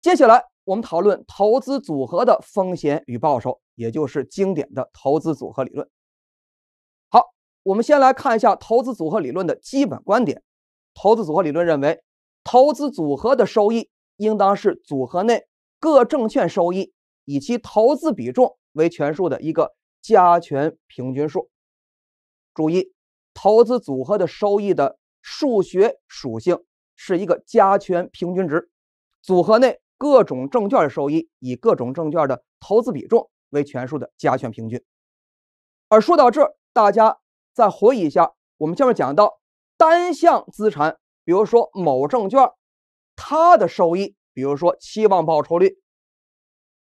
接下来我们讨论投资组合的风险与报酬，也就是经典的投资组合理论。好，我们先来看一下投资组合理论的基本观点。投资组合理论认为，投资组合的收益应当是组合内各证券收益以其投资比重为权数的一个加权平均数。注意，投资组合的收益的数学属性是一个加权平均值，组合内。各种证券收益以各种证券的投资比重为权数的加权平均。而说到这儿，大家再回忆一下，我们前面讲到单项资产，比如说某证券，它的收益，比如说期望报酬率，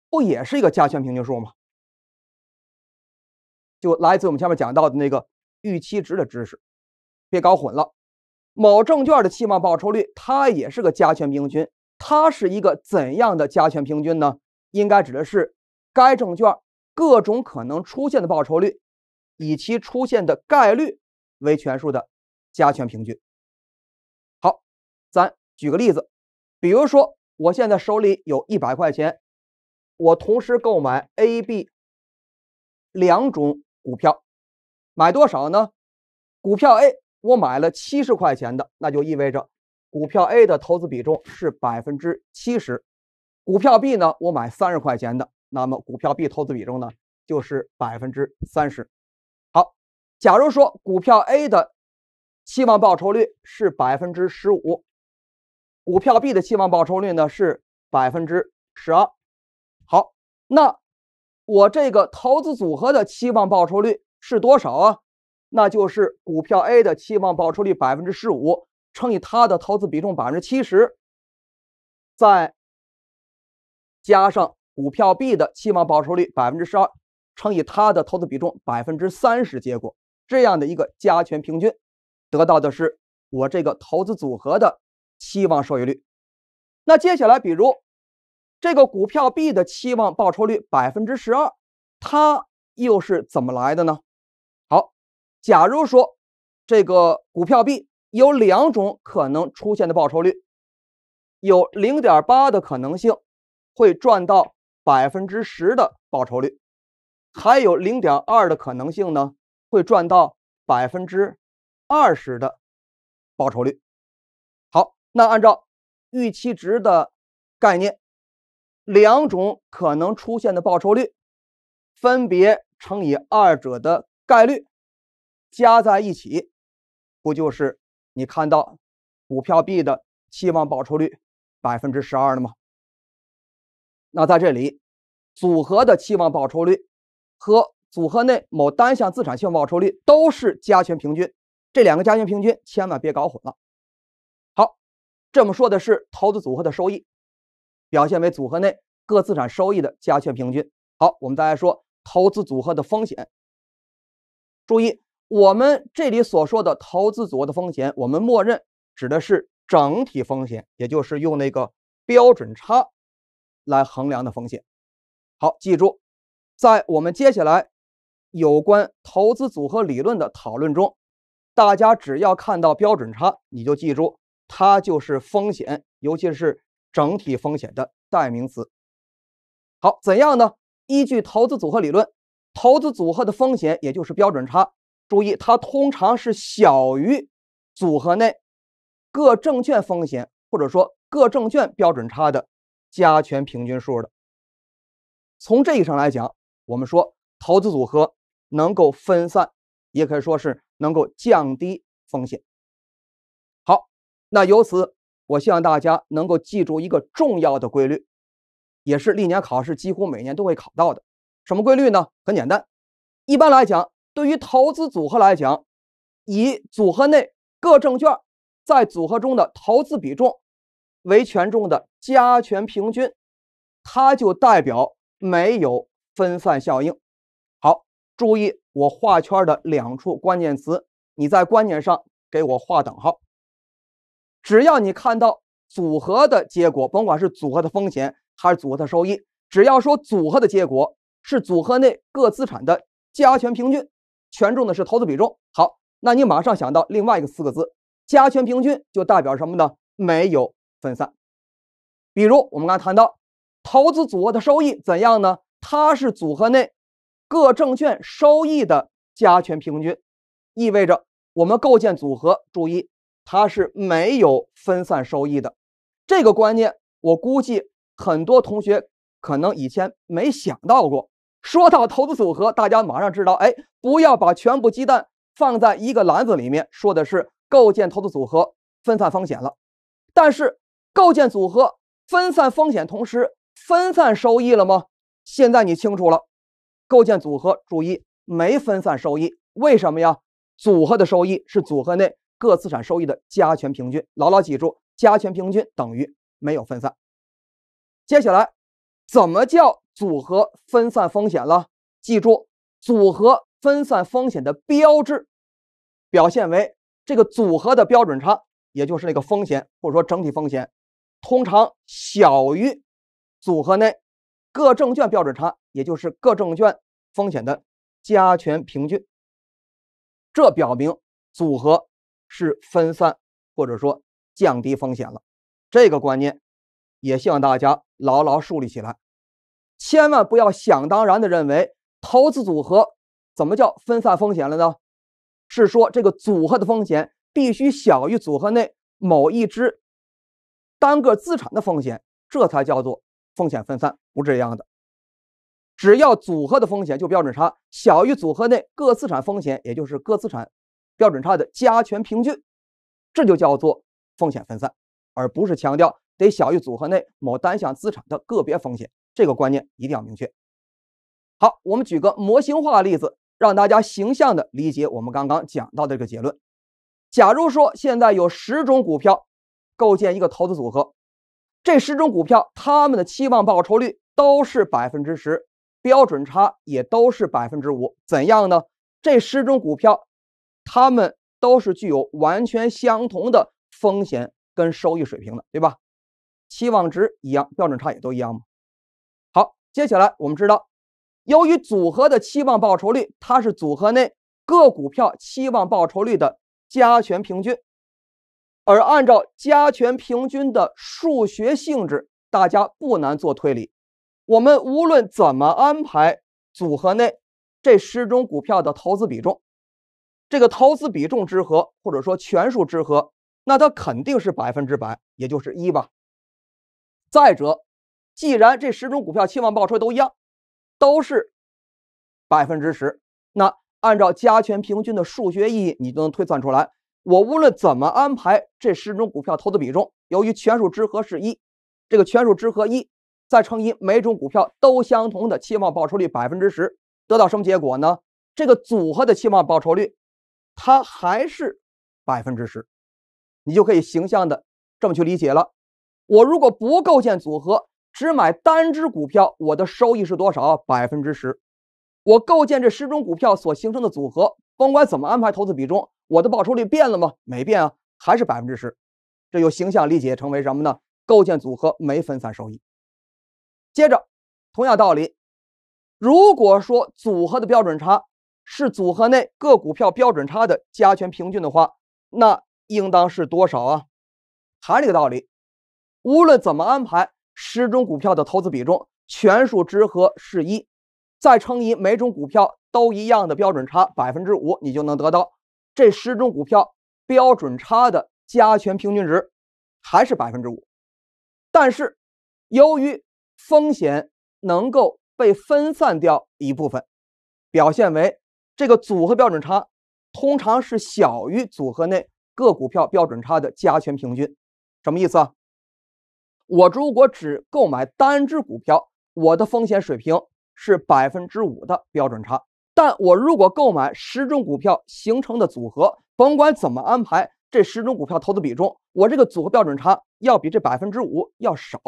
不也是一个加权平均数吗？就来自我们前面讲到的那个预期值的知识，别搞混了。某证券的期望报酬率，它也是个加权平均。它是一个怎样的加权平均呢？应该指的是该证券各种可能出现的报酬率，以其出现的概率为权数的加权平均。好，咱举个例子，比如说我现在手里有一百块钱，我同时购买 A、B 两种股票，买多少呢？股票 A 我买了七十块钱的，那就意味着。股票 A 的投资比重是百分之七十，股票 B 呢？我买三十块钱的，那么股票 B 投资比重呢就是百分之三十。好，假如说股票 A 的期望报酬率是百分之十五，股票 B 的期望报酬率呢是百分之十二。好，那我这个投资组合的期望报酬率是多少啊？那就是股票 A 的期望报酬率百分之十五。乘以它的投资比重百分之七十，再加上股票 B 的期望报酬率百分之十二，乘以它的投资比重百分之三十，结果这样的一个加权平均，得到的是我这个投资组合的期望收益率。那接下来，比如这个股票 B 的期望报酬率百分之十二，它又是怎么来的呢？好，假如说这个股票 B。有两种可能出现的报酬率，有零点八的可能性会赚到百分之十的报酬率，还有零点二的可能性呢会赚到百分之二十的报酬率。好，那按照预期值的概念，两种可能出现的报酬率分别乘以二者的概率，加在一起，不就是？你看到股票 B 的期望报酬率百分之十二了吗？那在这里，组合的期望报酬率和组合内某单项资产期望报酬率都是加权平均，这两个加权平均千万别搞混了。好，这么说的是投资组合的收益，表现为组合内各资产收益的加权平均。好，我们再来说投资组合的风险，注意。我们这里所说的投资组合的风险，我们默认指的是整体风险，也就是用那个标准差来衡量的风险。好，记住，在我们接下来有关投资组合理论的讨论中，大家只要看到标准差，你就记住它就是风险，尤其是整体风险的代名词。好，怎样呢？依据投资组合理论，投资组合的风险也就是标准差。注意，它通常是小于组合内各证券风险或者说各证券标准差的加权平均数的。从这个上来讲，我们说投资组合能够分散，也可以说是能够降低风险。好，那由此我希望大家能够记住一个重要的规律，也是历年考试几乎每年都会考到的。什么规律呢？很简单，一般来讲。对于投资组合来讲，以组合内各证券在组合中的投资比重为权重的加权平均，它就代表没有分散效应。好，注意我画圈的两处关键词，你在观念上给我画等号。只要你看到组合的结果，甭管是组合的风险还是组合的收益，只要说组合的结果是组合内各资产的加权平均。权重的是投资比重，好，那你马上想到另外一个四个字，加权平均就代表什么呢？没有分散。比如我们刚才谈到，投资组合的收益怎样呢？它是组合内各证券收益的加权平均，意味着我们构建组合，注意它是没有分散收益的。这个观念，我估计很多同学可能以前没想到过。说到投资组合，大家马上知道，哎，不要把全部鸡蛋放在一个篮子里面，说的是构建投资组合，分散风险了。但是构建组合分散风险，同时分散收益了吗？现在你清楚了，构建组合注意没分散收益？为什么呀？组合的收益是组合内各资产收益的加权平均，牢牢记住，加权平均等于没有分散。接下来，怎么叫？组合分散风险了，记住，组合分散风险的标志，表现为这个组合的标准差，也就是那个风险或者说整体风险，通常小于组合内各证券标准差，也就是各证券风险的加权平均。这表明组合是分散或者说降低风险了。这个观念也希望大家牢牢树立起来。千万不要想当然的认为投资组合怎么叫分散风险了呢？是说这个组合的风险必须小于组合内某一只单个资产的风险，这才叫做风险分散，不是这样的。只要组合的风险就标准差小于组合内各资产风险，也就是各资产标准差的加权平均，这就叫做风险分散，而不是强调得小于组合内某单项资产的个别风险。这个观念一定要明确。好，我们举个模型化例子，让大家形象的理解我们刚刚讲到的这个结论。假如说现在有十种股票构建一个投资组合，这十种股票它们的期望报酬率都是百分之十，标准差也都是百分之五。怎样呢？这十种股票它们都是具有完全相同的风险跟收益水平的，对吧？期望值一样，标准差也都一样吗？接下来，我们知道，由于组合的期望报酬率，它是组合内各股票期望报酬率的加权平均，而按照加权平均的数学性质，大家不难做推理。我们无论怎么安排组合内这十种股票的投资比重，这个投资比重之和或者说权数之和，那它肯定是百分之百，也就是一吧。再者，既然这十种股票期望报酬都一样，都是百分之十，那按照加权平均的数学意义，你就能推算出来。我无论怎么安排这十种股票投资比重，由于权数之和是一，这个权数之和一，再乘以每种股票都相同的期望报酬率百分之十，得到什么结果呢？这个组合的期望报酬率，它还是百分之十。你就可以形象的这么去理解了。我如果不构建组合，只买单只股票，我的收益是多少？百分之十。我构建这十种股票所形成的组合，甭管怎么安排投资比重，我的报酬率变了吗？没变啊，还是百分之十。这又形象理解成为什么呢？构建组合没分散收益。接着，同样道理，如果说组合的标准差是组合内各股票标准差的加权平均的话，那应当是多少啊？还是这个道理，无论怎么安排。十种股票的投资比重权数之和是一，再乘以每种股票都一样的标准差百分之五，你就能得到这十种股票标准差的加权平均值，还是百分之五。但是，由于风险能够被分散掉一部分，表现为这个组合标准差通常是小于组合内各股票标准差的加权平均。什么意思啊？我如果只购买单只股票，我的风险水平是百分之五的标准差。但我如果购买十种股票形成的组合，甭管怎么安排这十种股票投资比重，我这个组合标准差要比这百分之五要少。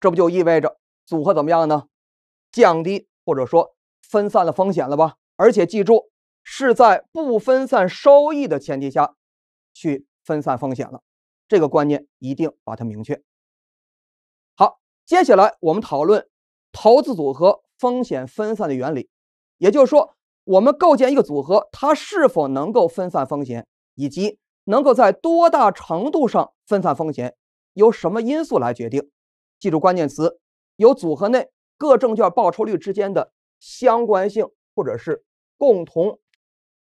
这不就意味着组合怎么样呢？降低或者说分散了风险了吧？而且记住，是在不分散收益的前提下去分散风险了。这个观念一定把它明确。接下来我们讨论投资组合风险分散的原理，也就是说，我们构建一个组合，它是否能够分散风险，以及能够在多大程度上分散风险，由什么因素来决定？记住关键词：由组合内各证券报酬率之间的相关性，或者是共同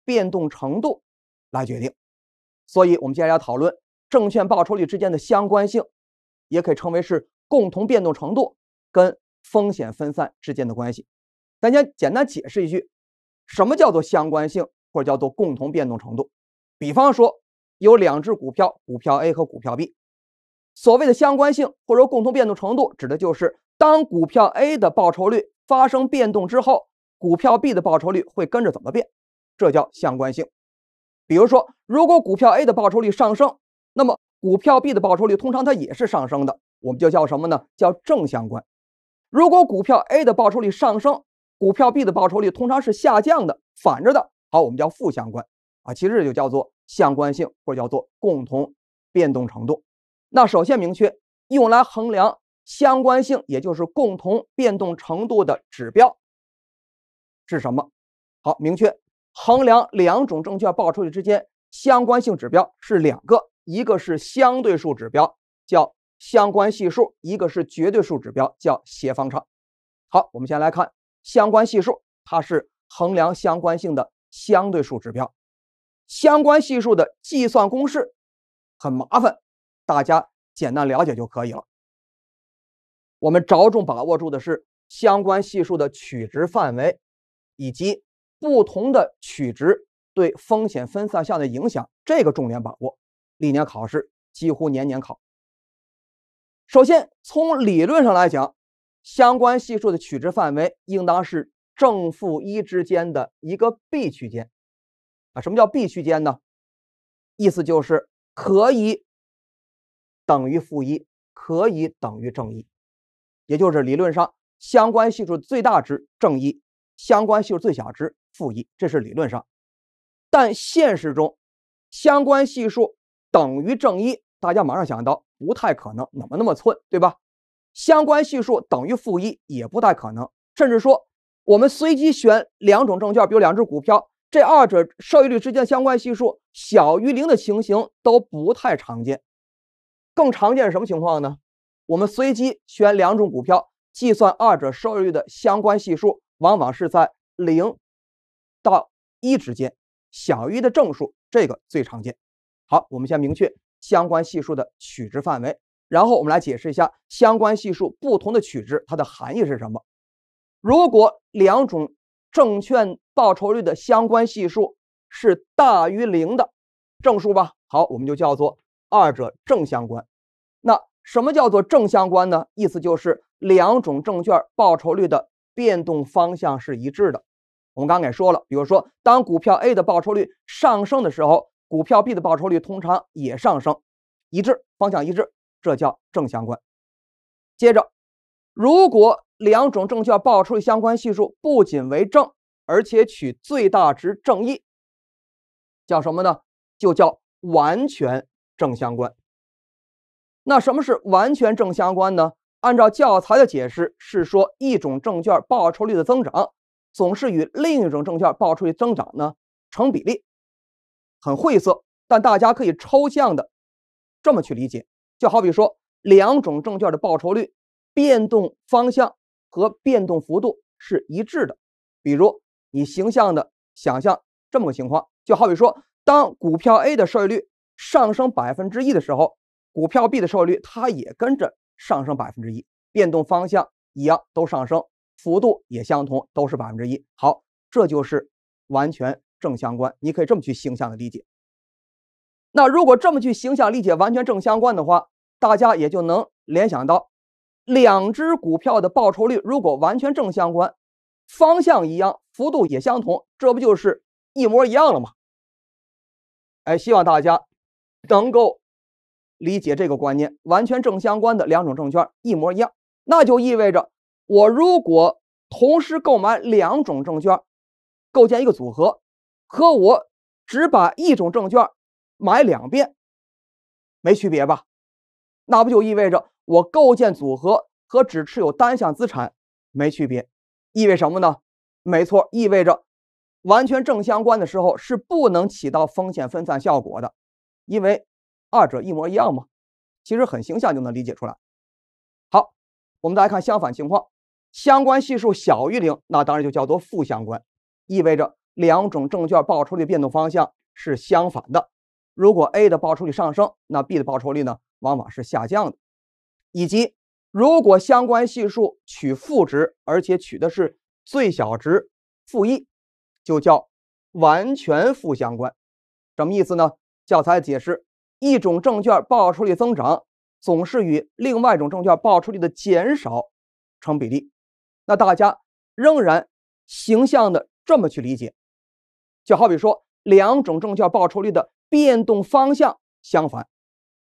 变动程度来决定。所以，我们接下来要讨论证券报酬率之间的相关性，也可以称为是。共同变动程度跟风险分散之间的关系，大家简单解释一句，什么叫做相关性，或者叫做共同变动程度？比方说有两只股票，股票 A 和股票 B，所谓的相关性或者共同变动程度，指的就是当股票 A 的报酬率发生变动之后，股票 B 的报酬率会跟着怎么变？这叫相关性。比如说，如果股票 A 的报酬率上升，那么股票 B 的报酬率通常它也是上升的。我们就叫什么呢？叫正相关。如果股票 A 的报酬率上升，股票 B 的报酬率通常是下降的，反着的。好，我们叫负相关。啊，其实就叫做相关性，或者叫做共同变动程度。那首先明确，用来衡量相关性，也就是共同变动程度的指标是什么？好，明确衡量两种证券报酬率之间相关性指标是两个，一个是相对数指标，叫。相关系数一个是绝对数指标，叫协方差。好，我们先来看相关系数，它是衡量相关性的相对数指标。相关系数的计算公式很麻烦，大家简单了解就可以了。我们着重把握住的是相关系数的取值范围，以及不同的取值对风险分散项的影响。这个重点把握，历年考试几乎年年考。首先，从理论上来讲，相关系数的取值范围应当是正负一之间的一个 B 区间，啊，什么叫 B 区间呢？意思就是可以等于负一，可以等于正一，也就是理论上相关系数最大值正一，相关系数最小值负一，这是理论上。但现实中，相关系数等于正一，大家马上想到。不太可能，怎么那么寸，对吧？相关系数等于负一也不太可能，甚至说我们随机选两种证券，比如两只股票，这二者收益率之间相关系数小于零的情形都不太常见。更常见是什么情况呢？我们随机选两种股票，计算二者收益率的相关系数，往往是在零到一之间，小于的正数，这个最常见。好，我们先明确。相关系数的取值范围，然后我们来解释一下相关系数不同的取值它的含义是什么。如果两种证券报酬率的相关系数是大于零的正数吧，好，我们就叫做二者正相关。那什么叫做正相关呢？意思就是两种证券报酬率的变动方向是一致的。我们刚才说了，比如说当股票 A 的报酬率上升的时候。股票 B 的报酬率通常也上升，一致方向一致，这叫正相关。接着，如果两种证券报酬率相关系数不仅为正，而且取最大值正一，叫什么呢？就叫完全正相关。那什么是完全正相关呢？按照教材的解释，是说一种证券报酬率的增长总是与另一种证券报酬率增长呢成比例。很晦涩，但大家可以抽象的这么去理解，就好比说两种证券的报酬率变动方向和变动幅度是一致的。比如你形象的想象这么个情况，就好比说当股票 A 的收益率上升百分之一的时候，股票 B 的收益率它也跟着上升百分之一，变动方向一样，都上升，幅度也相同，都是百分之一。好，这就是完全。正相关，你可以这么去形象的理解。那如果这么去形象理解完全正相关的话，大家也就能联想到，两只股票的报酬率如果完全正相关，方向一样，幅度也相同，这不就是一模一样了吗？哎，希望大家能够理解这个观念：完全正相关的两种证券一模一样，那就意味着我如果同时购买两种证券，构建一个组合。和我只把一种证券买两遍没区别吧？那不就意味着我构建组合和只持有单项资产没区别？意味什么呢？没错，意味着完全正相关的时候是不能起到风险分散效果的，因为二者一模一样嘛。其实很形象就能理解出来。好，我们再来看相反情况，相关系数小于零，那当然就叫做负相关，意味着。两种证券报酬率变动方向是相反的。如果 A 的报酬率上升，那 B 的报酬率呢往往是下降的。以及，如果相关系数取负值，而且取的是最小值负一，就叫完全负相关。什么意思呢？教材解释：一种证券报酬率增长总是与另外一种证券报酬率的减少成比例。那大家仍然形象的这么去理解。就好比说，两种证券报酬率的变动方向相反，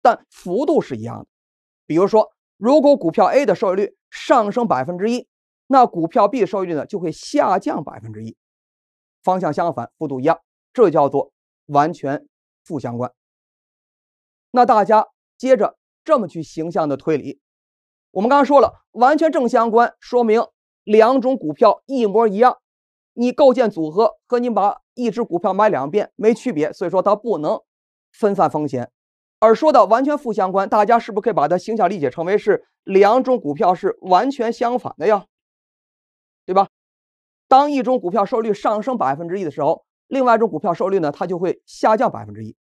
但幅度是一样的。比如说，如果股票 A 的收益率上升百分之一，那股票 B 收益率呢就会下降百分之一，方向相反，幅度一样，这叫做完全负相关。那大家接着这么去形象的推理，我们刚刚说了，完全正相关说明两种股票一模一样。你构建组合和你把一只股票买两遍没区别，所以说它不能分散风险。而说到完全负相关，大家是不是可以把它形象理解成为是两种股票是完全相反的呀？对吧？当一种股票收益率上升百分之一的时候，另外一种股票收益率呢它就会下降百分之一。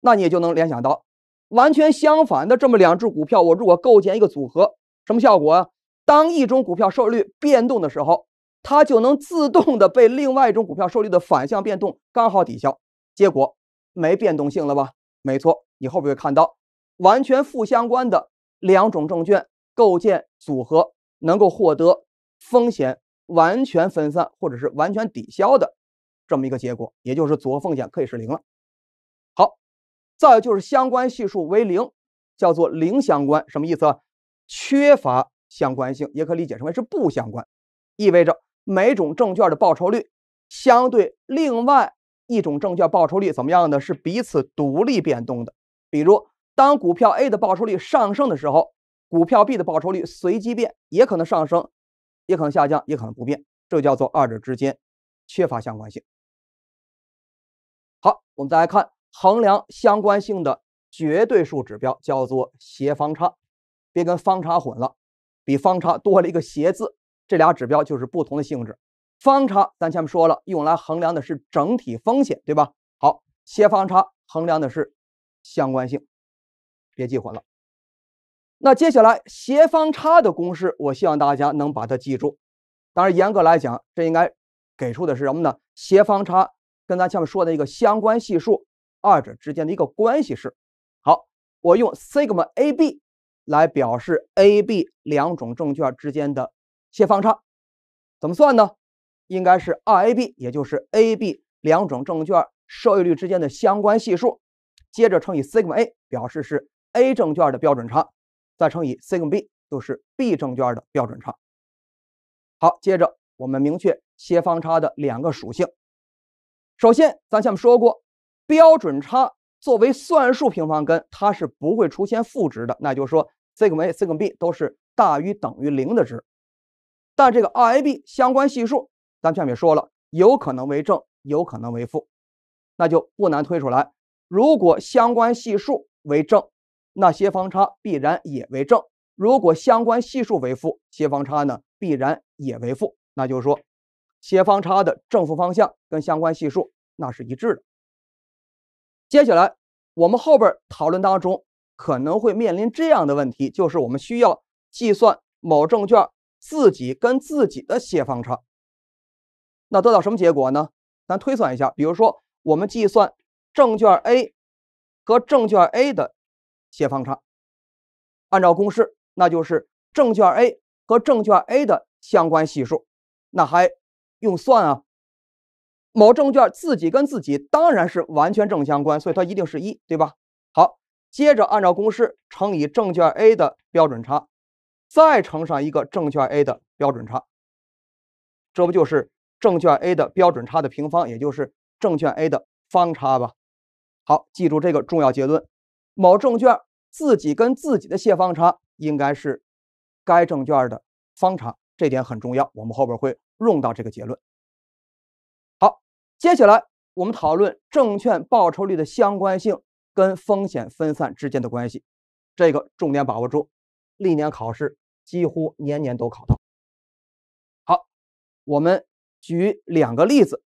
那你也就能联想到完全相反的这么两只股票，我如果构建一个组合，什么效果啊？当一种股票收益率变动的时候。它就能自动的被另外一种股票收益的反向变动刚好抵消，结果没变动性了吧？没错，你后边会看到完全负相关的两种证券构建组合，能够获得风险完全分散或者是完全抵消的这么一个结果，也就是组合风险可以是零了。好，再有就是相关系数为零，叫做零相关，什么意思？啊？缺乏相关性，也可理解成为是不相关，意味着。每种证券的报酬率相对另外一种证券报酬率怎么样呢？是彼此独立变动的。比如，当股票 A 的报酬率上升的时候，股票 B 的报酬率随机变，也可能上升，也可能下降，也可能不变。这叫做二者之间缺乏相关性。好，我们再来看衡量相关性的绝对数指标，叫做斜方差，别跟方差混了，比方差多了一个斜字。这俩指标就是不同的性质，方差咱前面说了，用来衡量的是整体风险，对吧？好，斜方差衡量的是相关性，别记混了。那接下来斜方差的公式，我希望大家能把它记住。当然，严格来讲，这应该给出的是什么呢？斜方差跟咱前面说的一个相关系数二者之间的一个关系式。好，我用 sigma ab 来表示 ab 两种证券之间的。切方差怎么算呢？应该是二 ab，也就是 ab 两种证券收益率之间的相关系数，接着乘以 sigma a，表示是 a 证券的标准差，再乘以 sigma b，就是 b 证券的标准差。好，接着我们明确切方差的两个属性。首先，咱前面说过，标准差作为算术平方根，它是不会出现负值的，那就是说 sigma a、sigma b 都是大于等于零的值。但这个 RIB 相关系数，咱前面说了，有可能为正，有可能为负，那就不难推出来。如果相关系数为正，那斜方差必然也为正；如果相关系数为负，斜方差呢必然也为负。那就是说，斜方差的正负方向跟相关系数那是一致的。接下来我们后边讨论当中可能会面临这样的问题，就是我们需要计算某证券。自己跟自己的协方差，那得到什么结果呢？咱推算一下，比如说我们计算证券 A 和证券 A 的协方差，按照公式，那就是证券 A 和证券 A 的相关系数，那还用算啊？某证券自己跟自己当然是完全正相关，所以它一定是一，对吧？好，接着按照公式乘以证券 A 的标准差。再乘上一个证券 A 的标准差，这不就是证券 A 的标准差的平方，也就是证券 A 的方差吧？好，记住这个重要结论：某证券自己跟自己的现方差应该是该证券的方差，这点很重要，我们后边会用到这个结论。好，接下来我们讨论证券报酬率的相关性跟风险分散之间的关系，这个重点把握住。历年考试几乎年年都考到。好，我们举两个例子，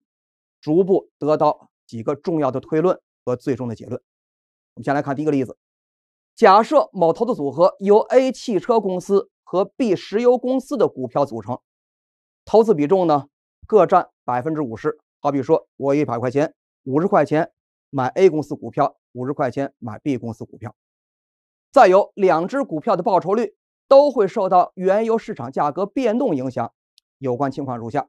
逐步得到几个重要的推论和最终的结论。我们先来看第一个例子：假设某投资组合由 A 汽车公司和 B 石油公司的股票组成，投资比重呢各占百分之五十。好比说，我一百块钱，五十块钱买 A 公司股票，五十块钱买 B 公司股票。再有，两只股票的报酬率都会受到原油市场价格变动影响。有关情况如下：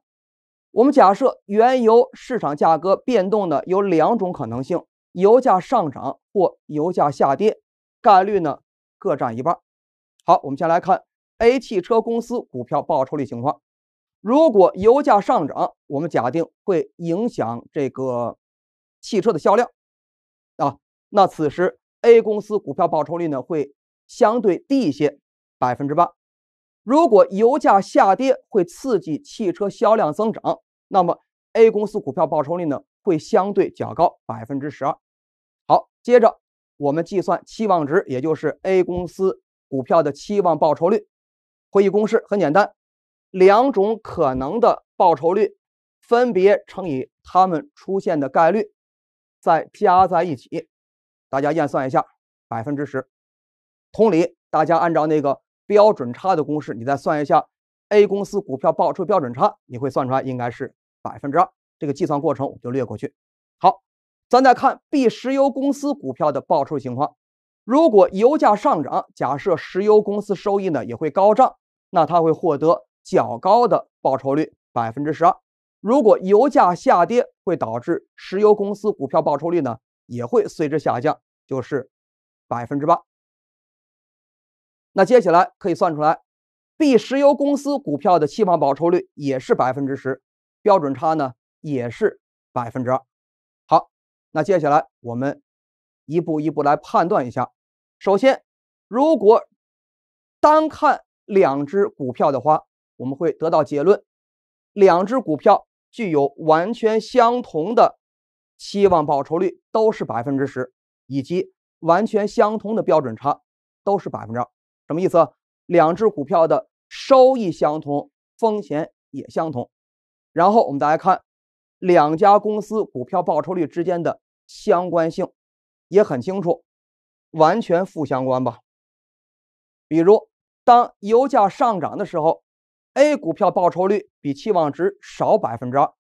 我们假设原油市场价格变动呢有两种可能性，油价上涨或油价下跌，概率呢各占一半。好，我们先来看 A 汽车公司股票报酬率情况。如果油价上涨，我们假定会影响这个汽车的销量啊，那此时。A 公司股票报酬率呢会相对低一些，百分之八。如果油价下跌会刺激汽车销量增长，那么 A 公司股票报酬率呢会相对较高，百分之十二。好，接着我们计算期望值，也就是 A 公司股票的期望报酬率。会议公式很简单，两种可能的报酬率分别乘以它们出现的概率，再加在一起。大家验算一下，百分之十。同理，大家按照那个标准差的公式，你再算一下 A 公司股票报出标准差，你会算出来应该是百分之二。这个计算过程我们就略过去。好，咱再看 B 石油公司股票的报酬情况。如果油价上涨，假设石油公司收益呢也会高涨，那它会获得较高的报酬率百分之十二。如果油价下跌，会导致石油公司股票报酬率呢？也会随之下降，就是百分之八。那接下来可以算出来，B 石油公司股票的期望报酬率也是百分之十，标准差呢也是百分之二。好，那接下来我们一步一步来判断一下。首先，如果单看两只股票的话，我们会得到结论：两只股票具有完全相同的。期望报酬率都是百分之十，以及完全相同的标准差都是百分之二，什么意思？两只股票的收益相同，风险也相同。然后我们再来看两家公司股票报酬率之间的相关性，也很清楚，完全负相关吧。比如当油价上涨的时候，A 股票报酬率比期望值少百分之二。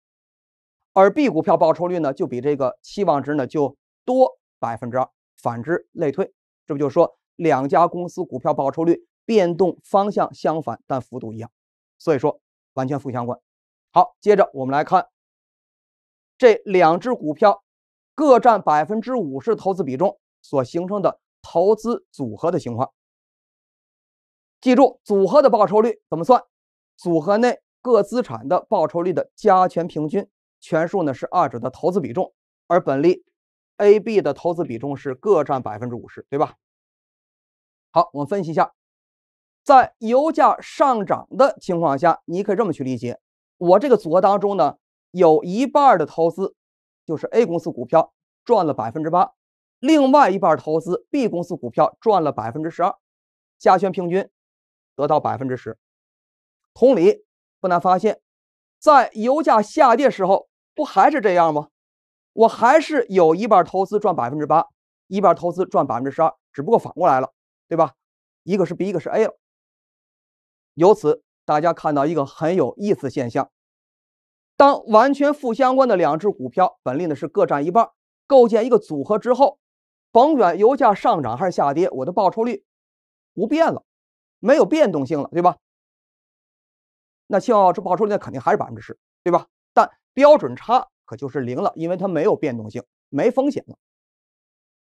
而 B 股票报酬率呢，就比这个期望值呢就多百分之二，反之类推。这不就说两家公司股票报酬率变动方向相反，但幅度一样，所以说完全负相关。好，接着我们来看这两只股票各占百分之五十投资比重所形成的投资组合的情况。记住，组合的报酬率怎么算？组合内各资产的报酬率的加权平均。权数呢是二者的投资比重，而本例 A、B 的投资比重是各占百分之五十，对吧？好，我们分析一下，在油价上涨的情况下，你可以这么去理解：我这个组合当中呢，有一半的投资就是 A 公司股票赚了百分之八，另外一半投资 B 公司股票赚了百分之十二，加权平均得到百分之十。同理，不难发现，在油价下跌时候，不还是这样吗？我还是有一半投资赚百分之八，一半投资赚百分之十二，只不过反过来了，对吧？一个是 B，一个是 A 了。由此大家看到一个很有意思现象：当完全负相关的两只股票，本利呢是各占一半，构建一个组合之后，甭管油价上涨还是下跌，我的报酬率不变了，没有变动性了，对吧？那像这报酬率肯定还是百分之十，对吧？标准差可就是零了，因为它没有变动性，没风险了。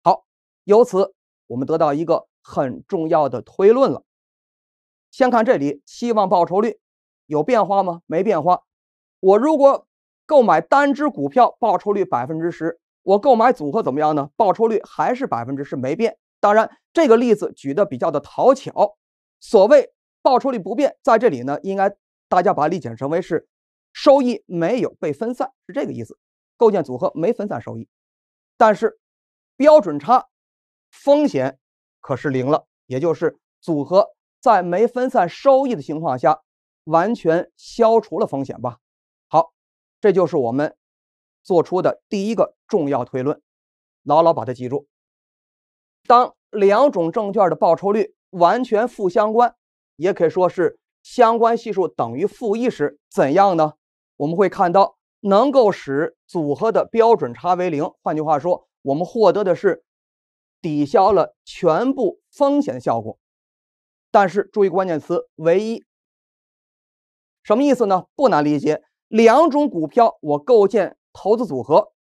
好，由此我们得到一个很重要的推论了。先看这里，期望报酬率有变化吗？没变化。我如果购买单只股票，报酬率百分之十，我购买组合怎么样呢？报酬率还是百分之十，没变。当然，这个例子举的比较的讨巧。所谓报酬率不变，在这里呢，应该大家把理简称为是。收益没有被分散是这个意思，构建组合没分散收益，但是标准差风险可是零了，也就是组合在没分散收益的情况下完全消除了风险吧？好，这就是我们做出的第一个重要推论，牢牢把它记住。当两种证券的报酬率完全负相关，也可以说是相关系数等于负一时，怎样呢？我们会看到，能够使组合的标准差为零，换句话说，我们获得的是抵消了全部风险的效果。但是注意关键词“唯一”，什么意思呢？不难理解，两种股票我构建投资组合，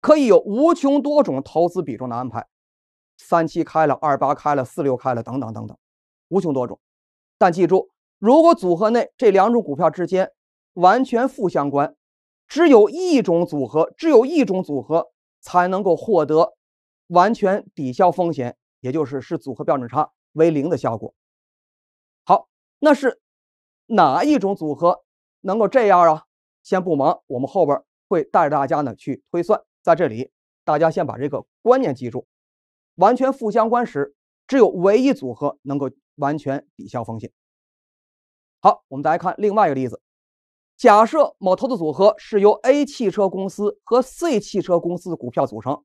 可以有无穷多种投资比重的安排，三七开了，二八开了，四六开了，等等等等，无穷多种。但记住，如果组合内这两种股票之间，完全负相关，只有一种组合，只有一种组合才能够获得完全抵消风险，也就是是组合标准差为零的效果。好，那是哪一种组合能够这样啊？先不忙，我们后边会带着大家呢去推算。在这里，大家先把这个观念记住：完全负相关时，只有唯一组合能够完全抵消风险。好，我们再来看另外一个例子。假设某投资组合是由 A 汽车公司和 C 汽车公司的股票组成，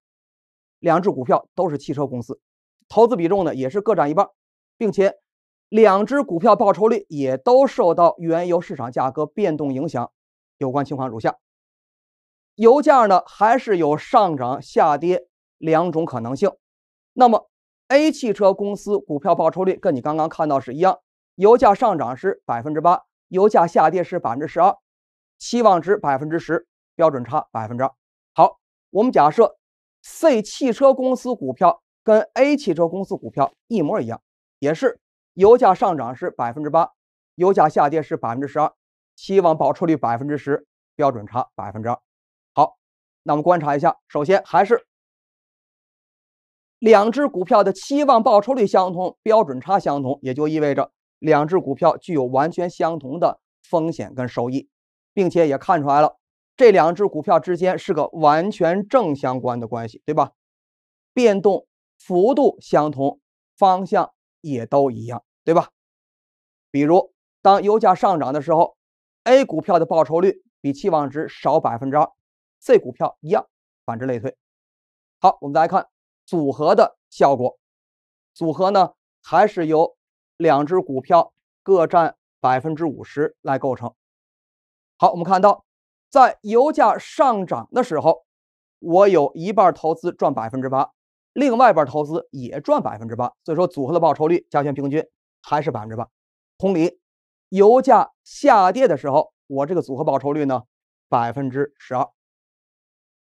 两只股票都是汽车公司，投资比重呢也是各占一半，并且两只股票报酬率也都受到原油市场价格变动影响。有关情况如下：油价呢还是有上涨、下跌两种可能性。那么 A 汽车公司股票报酬率跟你刚刚看到是一样，油价上涨是百分之八，油价下跌是百分之十二。期望值百分之十，标准差百分之二。好，我们假设 C 汽车公司股票跟 A 汽车公司股票一模一样，也是油价上涨是百分之八，油价下跌是百分之十二，期望报酬率百分之十，标准差百分之二。好，那我们观察一下，首先还是两只股票的期望报酬率相同，标准差相同，也就意味着两只股票具有完全相同的风险跟收益。并且也看出来了，这两只股票之间是个完全正相关的关系，对吧？变动幅度相同，方向也都一样，对吧？比如，当油价上涨的时候，A 股票的报酬率比期望值少百分之二，C 股票一样，反之类推。好，我们再来看组合的效果。组合呢，还是由两只股票各占百分之五十来构成。好，我们看到，在油价上涨的时候，我有一半投资赚百分之八，另外一半投资也赚百分之八，所以说组合的报酬率加权平均还是百分之八。同理，油价下跌的时候，我这个组合报酬率呢百分之十二。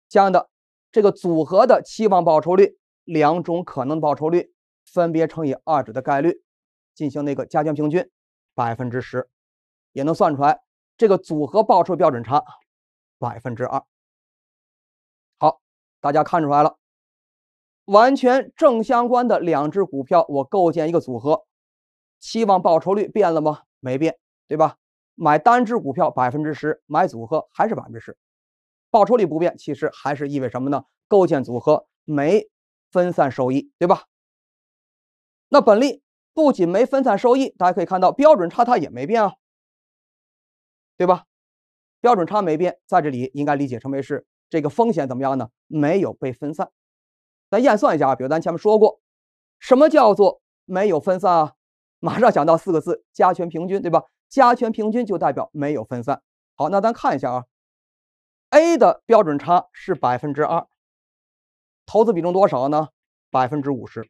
相应的，这个组合的期望报酬率，两种可能报酬率分别乘以二者的概率，进行那个加权平均，百分之十，也能算出来。这个组合报酬标准差百分之二，好，大家看出来了，完全正相关的两只股票，我构建一个组合，期望报酬率变了吗？没变，对吧？买单只股票百分之十，买组合还是百分之十，报酬率不变，其实还是意味什么呢？构建组合没分散收益，对吧？那本例不仅没分散收益，大家可以看到标准差它也没变啊。对吧？标准差没变，在这里应该理解成为是这个风险怎么样呢？没有被分散。咱验算一下啊，比如咱前面说过，什么叫做没有分散啊？马上想到四个字：加权平均，对吧？加权平均就代表没有分散。好，那咱看一下啊，A 的标准差是百分之二，投资比重多少呢？百分之五十。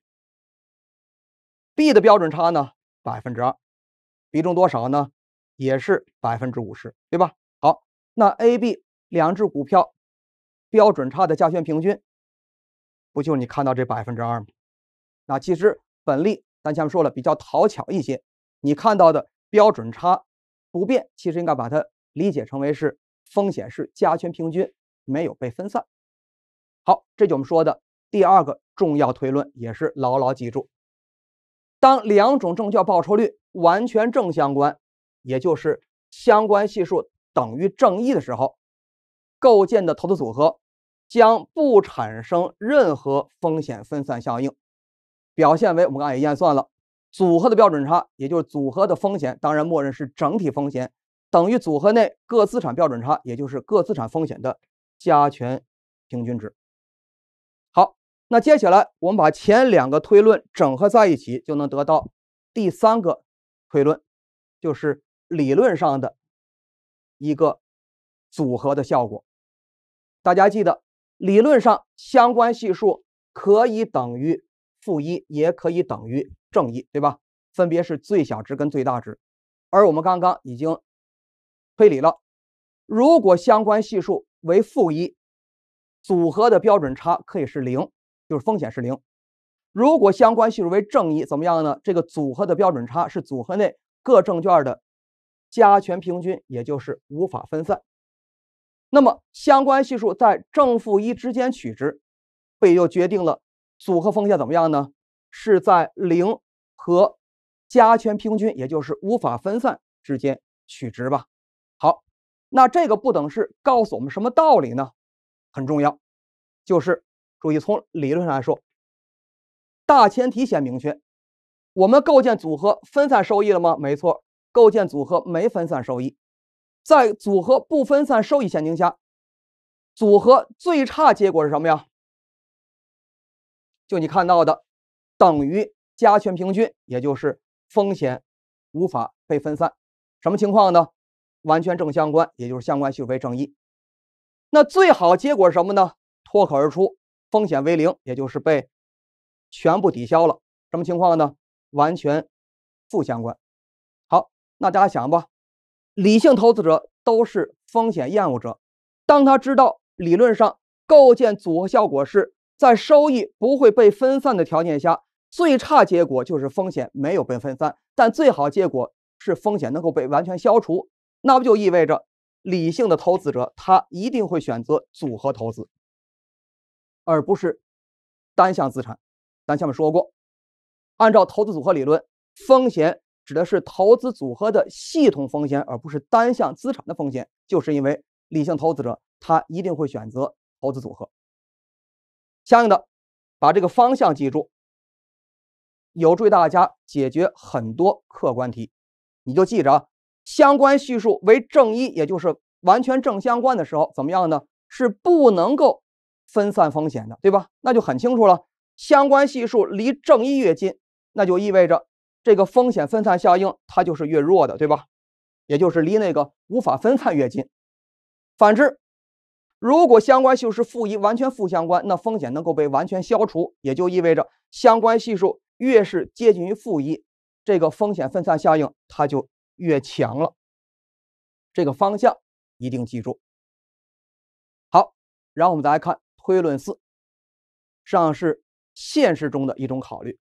B 的标准差呢？百分之二，比重多少呢？也是百分之五十，对吧？好，那 A、B 两只股票标准差的加权平均，不就是你看到这百分之二吗？那其实本例咱前面说了比较讨巧一些，你看到的标准差不变，其实应该把它理解成为是风险是加权平均没有被分散。好，这就我们说的第二个重要推论，也是牢牢记住：当两种证券报酬率完全正相关。也就是相关系数等于正一的时候，构建的投资组合将不产生任何风险分散效应，表现为我们刚才也验算了，组合的标准差，也就是组合的风险，当然默认是整体风险等于组合内各资产标准差，也就是各资产风险的加权平均值。好，那接下来我们把前两个推论整合在一起，就能得到第三个推论，就是。理论上的一个组合的效果，大家记得，理论上相关系数可以等于负一，也可以等于正一，对吧？分别是最小值跟最大值。而我们刚刚已经推理了，如果相关系数为负一，组合的标准差可以是零，就是风险是零；如果相关系数为正一，怎么样呢？这个组合的标准差是组合内各证券的。加权平均，也就是无法分散。那么相关系数在正负一之间取值，被又决定了组合风险怎么样呢？是在零和加权平均，也就是无法分散之间取值吧？好，那这个不等式告诉我们什么道理呢？很重要，就是注意从理论上来说，大前提先明确：我们构建组合分散收益了吗？没错。构建组合没分散收益，在组合不分散收益前提下，组合最差结果是什么呀？就你看到的，等于加权平均，也就是风险无法被分散。什么情况呢？完全正相关，也就是相关系数为正一。那最好结果是什么呢？脱口而出，风险为零，也就是被全部抵消了。什么情况呢？完全负相关。那大家想吧，理性投资者都是风险厌恶者。当他知道理论上构建组合效果是在收益不会被分散的条件下，最差结果就是风险没有被分散，但最好结果是风险能够被完全消除。那不就意味着理性的投资者他一定会选择组合投资，而不是单项资产？咱下面说过，按照投资组合理论，风险。指的是投资组合的系统风险，而不是单项资产的风险。就是因为理性投资者他一定会选择投资组合。相应的，把这个方向记住，有助于大家解决很多客观题。你就记着啊，相关系数为正一，也就是完全正相关的时候，怎么样呢？是不能够分散风险的，对吧？那就很清楚了，相关系数离正一越近，那就意味着。这个风险分散效应它就是越弱的，对吧？也就是离那个无法分散越近。反之，如果相关系数是负一，完全负相关，那风险能够被完全消除，也就意味着相关系数越是接近于负一，这个风险分散效应它就越强了。这个方向一定记住。好，然后我们再来看推论四，上是现实中的一种考虑。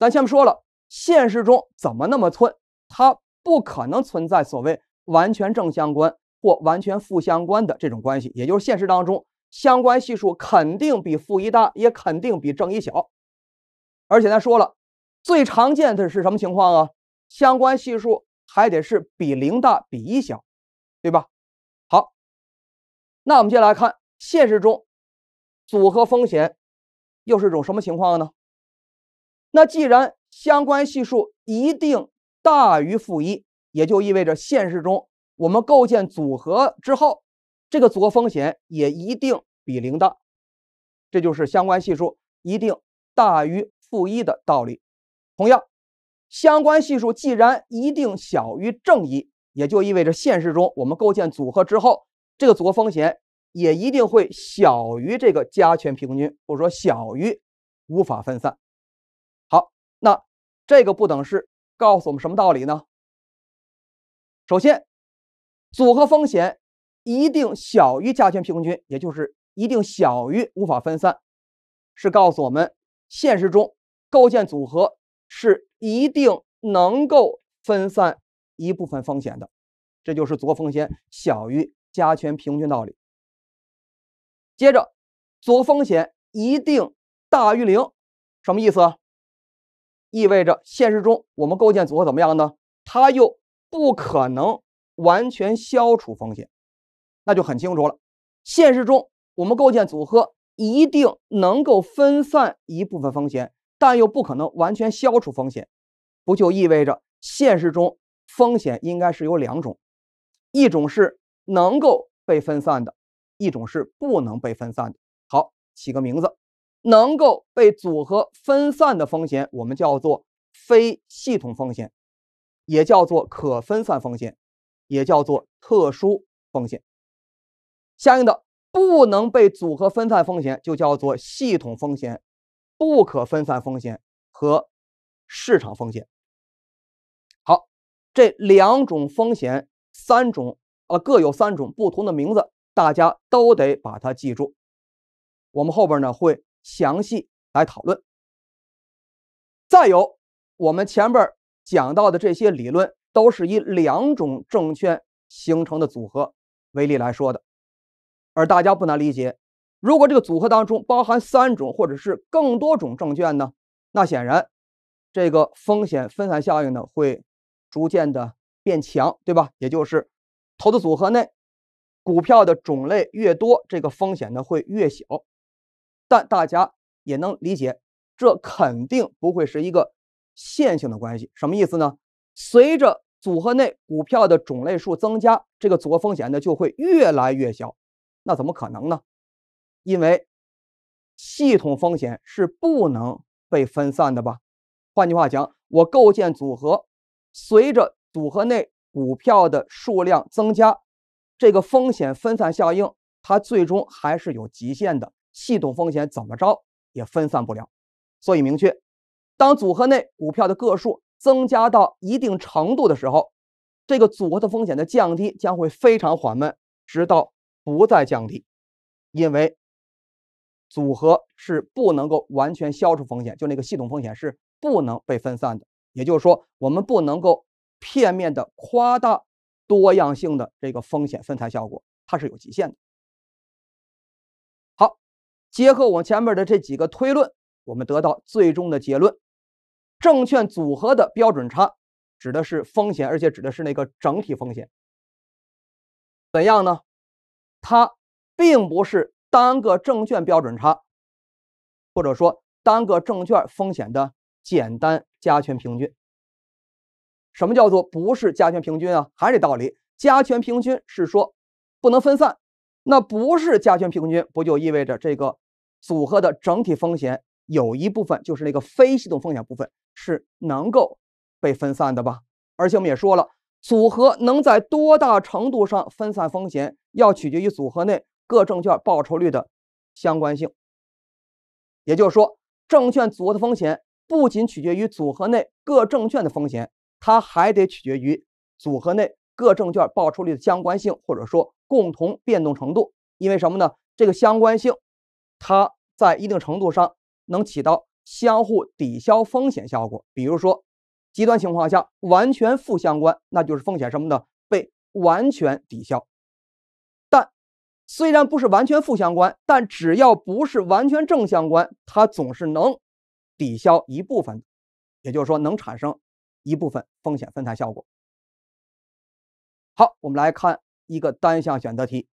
咱前面说了，现实中怎么那么寸？它不可能存在所谓完全正相关或完全负相关的这种关系，也就是现实当中相关系数肯定比负一大，也肯定比正一小。而且咱说了，最常见的是什么情况啊？相关系数还得是比零大，比一小，对吧？好，那我们接下来看，现实中组合风险又是种什么情况呢？那既然相关系数一定大于负一，也就意味着现实中我们构建组合之后，这个组合风险也一定比零大，这就是相关系数一定大于负一的道理。同样，相关系数既然一定小于正一，也就意味着现实中我们构建组合之后，这个组合风险也一定会小于这个加权平均，或者说小于无法分散。这个不等式告诉我们什么道理呢？首先，组合风险一定小于加权平均，也就是一定小于无法分散，是告诉我们现实中构建组合是一定能够分散一部分风险的，这就是左风险小于加权平均道理。接着，左风险一定大于零，什么意思？意味着现实中我们构建组合怎么样呢？它又不可能完全消除风险，那就很清楚了。现实中我们构建组合一定能够分散一部分风险，但又不可能完全消除风险，不就意味着现实中风险应该是有两种？一种是能够被分散的，一种是不能被分散的。好，起个名字。能够被组合分散的风险，我们叫做非系统风险，也叫做可分散风险，也叫做特殊风险。相应的，不能被组合分散风险就叫做系统风险、不可分散风险和市场风险。好，这两种风险，三种呃各有三种不同的名字，大家都得把它记住。我们后边呢会。详细来讨论。再有，我们前边讲到的这些理论都是以两种证券形成的组合为例来说的，而大家不难理解，如果这个组合当中包含三种或者是更多种证券呢，那显然这个风险分散效应呢会逐渐的变强，对吧？也就是投资组合内股票的种类越多，这个风险呢会越小。但大家也能理解，这肯定不会是一个线性的关系。什么意思呢？随着组合内股票的种类数增加，这个组合风险呢就会越来越小。那怎么可能呢？因为系统风险是不能被分散的吧？换句话讲，我构建组合，随着组合内股票的数量增加，这个风险分散效应它最终还是有极限的。系统风险怎么着也分散不了，所以明确，当组合内股票的个数增加到一定程度的时候，这个组合的风险的降低将会非常缓慢，直到不再降低，因为组合是不能够完全消除风险，就那个系统风险是不能被分散的。也就是说，我们不能够片面的夸大多样性的这个风险分散效果，它是有极限的。结合我前面的这几个推论，我们得到最终的结论：证券组合的标准差指的是风险，而且指的是那个整体风险。怎样呢？它并不是单个证券标准差，或者说单个证券风险的简单加权平均。什么叫做不是加权平均啊？还是道理，加权平均是说不能分散。那不是加权平均不就意味着这个组合的整体风险有一部分就是那个非系统风险部分是能够被分散的吧？而且我们也说了，组合能在多大程度上分散风险，要取决于组合内各证券报酬率的相关性。也就是说，证券组合的风险不仅取决于组合内各证券的风险，它还得取决于组合内各证券报酬率的相关性，或者说。共同变动程度，因为什么呢？这个相关性，它在一定程度上能起到相互抵消风险效果。比如说，极端情况下完全负相关，那就是风险什么呢？被完全抵消。但虽然不是完全负相关，但只要不是完全正相关，它总是能抵消一部分，也就是说能产生一部分风险分散效果。好，我们来看。一个单项选择题，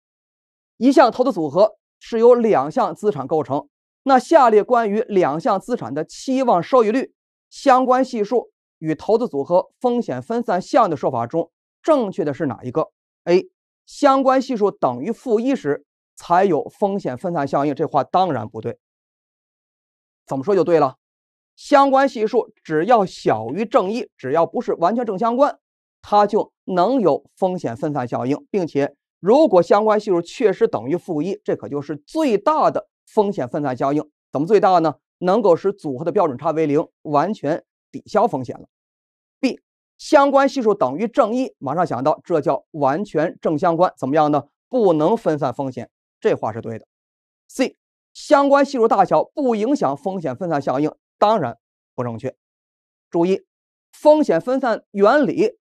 一项投资组合是由两项资产构成。那下列关于两项资产的期望收益率、相关系数与投资组合风险分散效应的说法中，正确的是哪一个？A. 相关系数等于负一时才有风险分散效应，这话当然不对。怎么说就对了？相关系数只要小于正一，只要不是完全正相关。它就能有风险分散效应，并且如果相关系数确实等于负一，这可就是最大的风险分散效应。怎么最大呢？能够使组合的标准差为零，完全抵消风险了。B 相关系数等于正一，马上想到这叫完全正相关，怎么样呢？不能分散风险，这话是对的。C 相关系数大小不影响风险分散效应，当然不正确。注意风险分散原理。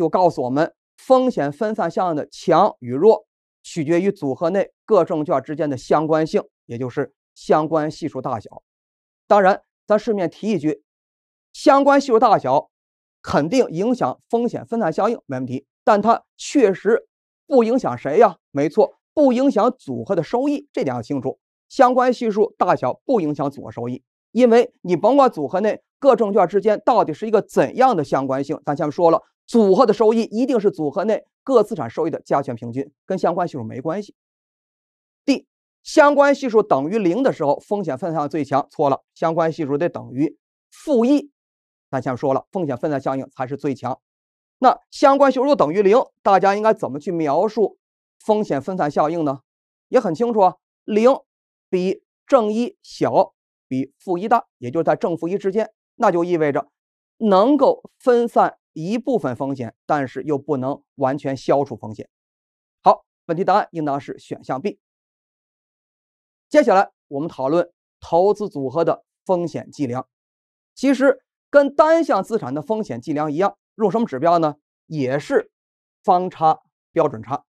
就告诉我们，风险分散效应的强与弱，取决于组合内各证券之间的相关性，也就是相关系数大小。当然，咱顺便提一句，相关系数大小肯定影响风险分散效应，没问题。但它确实不影响谁呀？没错，不影响组合的收益。这点要清楚，相关系数大小不影响组合收益，因为你甭管组合内各证券之间到底是一个怎样的相关性，咱前面说了。组合的收益一定是组合内各资产收益的加权平均，跟相关系数没关系。D 相关系数等于零的时候，风险分散最强，错了。相关系数得等于负一，咱前面说了，风险分散效应才是最强。那相关系数等于零，大家应该怎么去描述风险分散效应呢？也很清楚啊，零比正一小，比负一大，也就是在正负一之间。那就意味着能够分散。一部分风险，但是又不能完全消除风险。好，本题答案应当是选项 B。接下来我们讨论投资组合的风险计量，其实跟单项资产的风险计量一样，用什么指标呢？也是方差、标准差，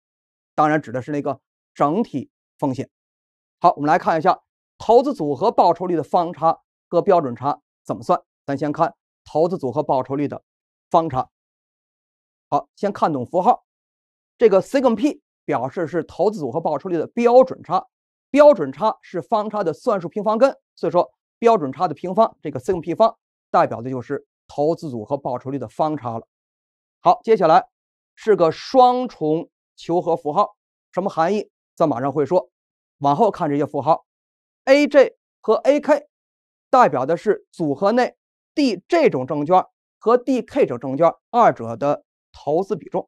当然指的是那个整体风险。好，我们来看一下投资组合报酬率的方差和标准差怎么算。咱先看投资组合报酬率的。方差，好，先看懂符号。这个 σp 表示是投资组合报酬率的标准差。标准差是方差的算术平方根，所以说标准差的平方，这个 σp 方代表的就是投资组合报酬率的方差了。好，接下来是个双重求和符号，什么含义？咱马上会说。往后看这些符号，aj 和 ak 代表的是组合内第这种证券。和 D K 这证券二者的投资比重，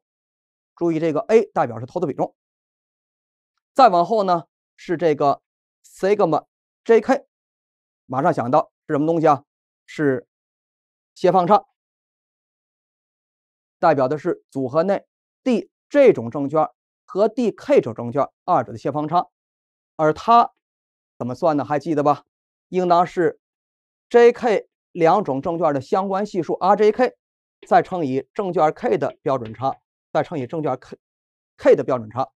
注意这个 A 代表是投资比重。再往后呢是这个 Sigma J K，马上想到是什么东西啊？是斜方差，代表的是组合内 D 这种证券和 D K 这证券二者的斜方差。而它怎么算呢？还记得吧？应当是 J K。两种证券的相关系数 rjk，再乘以证券 k 的标准差，再乘以证券 k，k 的标准差，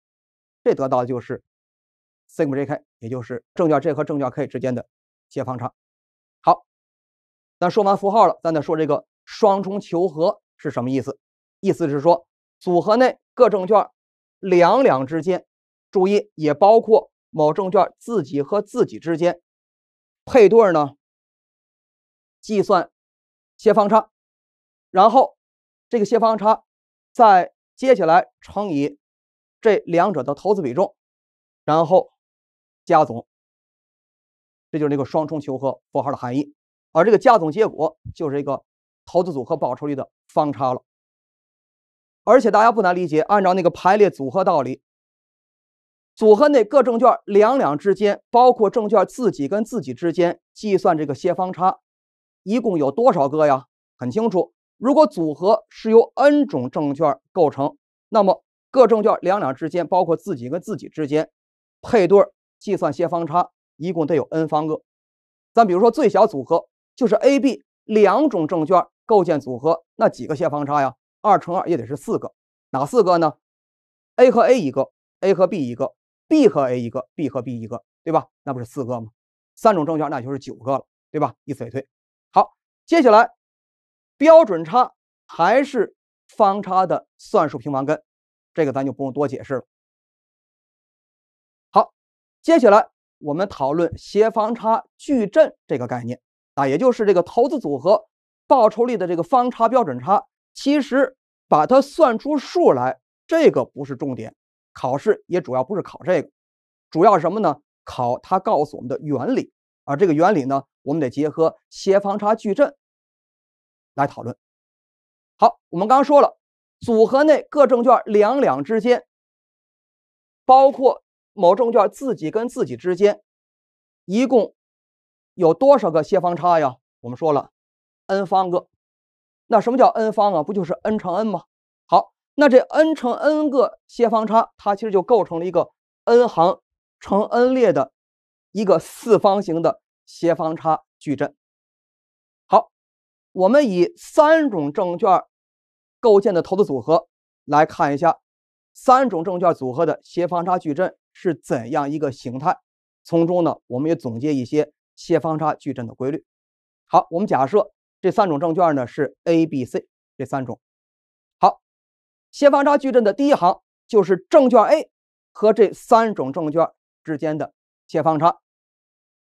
这得到的就是 sigmajk，也就是证券 j 和证券 k 之间的协方差。好，那说完符号了，咱再说这个双重求和是什么意思？意思是说，组合内各证券两两之间，注意也包括某证券自己和自己之间配对呢。计算协方差，然后这个协方差再接下来乘以这两者的投资比重，然后加总，这就是那个双重求和符号的含义。而这个加总结果就是一个投资组合报酬率的方差了。而且大家不难理解，按照那个排列组合道理，组合内各证券两两之间，包括证券自己跟自己之间，计算这个斜方差。一共有多少个呀？很清楚，如果组合是由 n 种证券构成，那么各证券两两之间，包括自己跟自己之间，配对计算协方差，一共得有 n 方个。咱比如说最小组合就是 A、B 两种证券构建组合，那几个协方差呀？二乘二也得是四个，哪四个呢？A 和 A 一个，A 和 B 一个，B 和 A 一个，B 和 B 一个，对吧？那不是四个吗？三种证券那就是九个了，对吧？一此类推。接下来，标准差还是方差的算术平方根，这个咱就不用多解释了。好，接下来我们讨论协方差矩阵这个概念啊，也就是这个投资组合报酬率的这个方差标准差。其实把它算出数来，这个不是重点，考试也主要不是考这个，主要什么呢？考它告诉我们的原理。而这个原理呢，我们得结合协方差矩阵来讨论。好，我们刚刚说了，组合内各证券两两之间，包括某证券自己跟自己之间，一共有多少个协方差呀？我们说了，n 方个。那什么叫 n 方啊？不就是 n 乘 n 吗？好，那这 n 乘 n 个协方差，它其实就构成了一个 n 行乘 n 列的。一个四方形的斜方差矩阵。好，我们以三种证券构建的投资组合来看一下，三种证券组合的斜方差矩阵是怎样一个形态。从中呢，我们也总结一些斜方差矩阵的规律。好，我们假设这三种证券呢是 A、B、C 这三种。好，斜方差矩阵的第一行就是证券 A 和这三种证券之间的斜方差。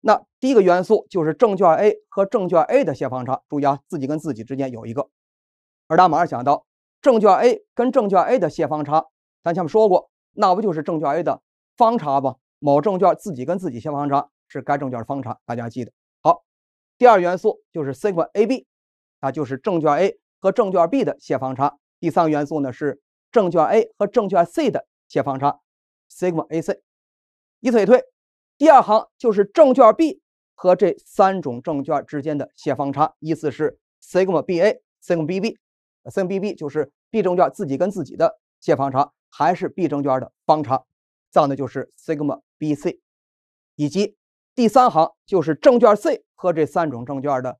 那第一个元素就是证券 A 和证券 A 的协方差，注意啊，自己跟自己之间有一个。大家马上想到，证券 A 跟证券 A 的协方差，咱前面说过，那不就是证券 A 的方差吧？某证券自己跟自己协方差是该证券的方差，大家记得。好，第二元素就是 sigma AB，啊，就是证券 A 和证券 B 的协方差。第三个元素呢是证券 A 和证券 C 的协方差，sigma AC。以此类推。第二行就是证券 B 和这三种证券之间的协方差，依次是 sigma BA、sigma BB、sigma BB 就是 B 证券自己跟自己的协方差，还是 B 证券的方差。样呢就是 sigma BC，以及第三行就是证券 C 和这三种证券的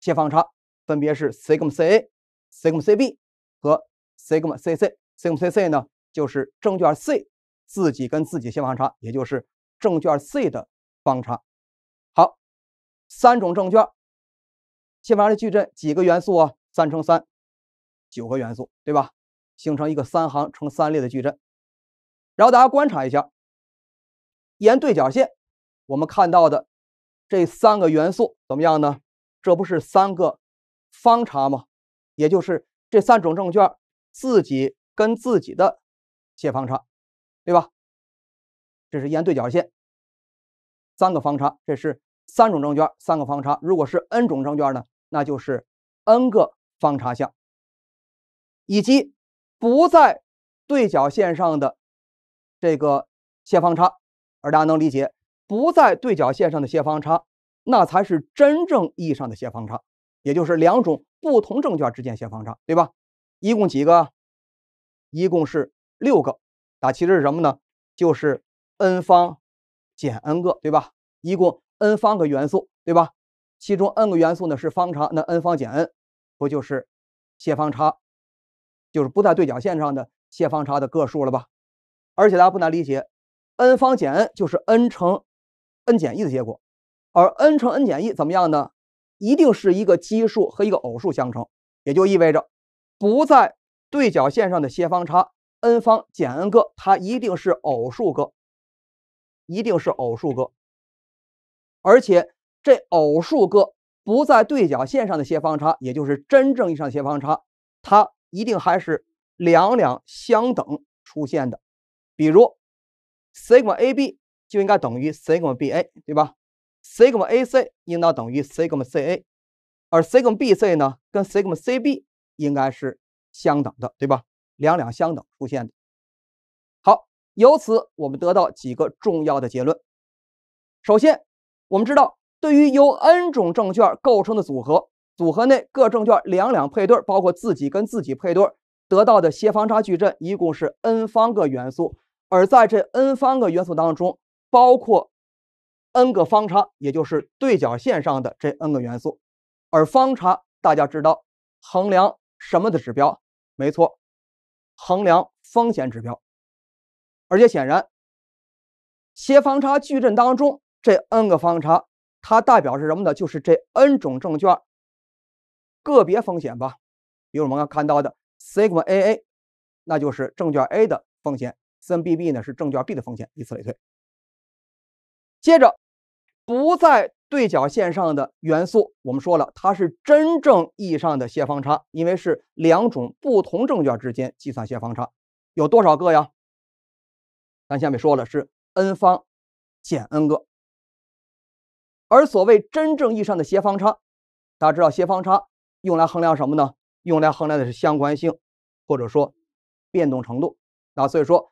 协方差，分别是 sigma CA、sigma CB 和 sigma CC。sigma CC 呢就是证券 C 自己跟自己协方差，也就是。证券 C 的方差，好，三种证券，写完的矩阵几个元素啊？三乘三，九个元素，对吧？形成一个三行乘三列的矩阵。然后大家观察一下，沿对角线，我们看到的这三个元素怎么样呢？这不是三个方差吗？也就是这三种证券自己跟自己的借方差，对吧？这是沿对角线三个方差，这是三种证券三个方差。如果是 n 种证券呢，那就是 n 个方差项，以及不在对角线上的这个协方差。而大家能理解，不在对角线上的协方差，那才是真正意义上的协方差，也就是两种不同证券之间协方差，对吧？一共几个？一共是六个。啊，其实是什么呢？就是。n 方减 n 个，对吧？一共 n 方个元素，对吧？其中 n 个元素呢是方差，那 n 方减 n 不就是切方差，就是不在对角线上的切方差的个数了吧？而且大家不难理解，n 方减 n 就是 n 乘 n 减一的结果，而 n 乘 n 减一怎么样呢？一定是一个奇数和一个偶数相乘，也就意味着不在对角线上的协方差 n 方减 n 个，它一定是偶数个。一定是偶数个，而且这偶数个不在对角线上的斜方差，也就是真正意义上的斜方差，它一定还是两两相等出现的。比如，i g m AB 就应该等于 sigma BA，对吧？i g m AC 应当等于 sigma CA，而 sigma BC 呢，跟 sigma CB 应该是相等的，对吧？两两相等出现的。由此，我们得到几个重要的结论。首先，我们知道，对于由 n 种证券构成的组合，组合内各证券两两配对，包括自己跟自己配对，得到的协方差矩阵一共是 n 方个元素。而在这 n 方个元素当中，包括 n 个方差，也就是对角线上的这 n 个元素。而方差大家知道衡量什么的指标？没错，衡量风险指标。而且显然，协方差矩阵当中这 n 个方差，它代表是什么呢？就是这 n 种证券个别风险吧。比如我们刚看到的 sigma AA，那就是证券 A 的风险；sigma BB 呢是证券 B 的风险，以此类推。接着，不在对角线上的元素，我们说了，它是真正意义上的协方差，因为是两种不同证券之间计算协方差。有多少个呀？咱下面说了是 n 方减 n 个，而所谓真正意义上的协方差，大家知道协方差用来衡量什么呢？用来衡量的是相关性，或者说变动程度。那所以说，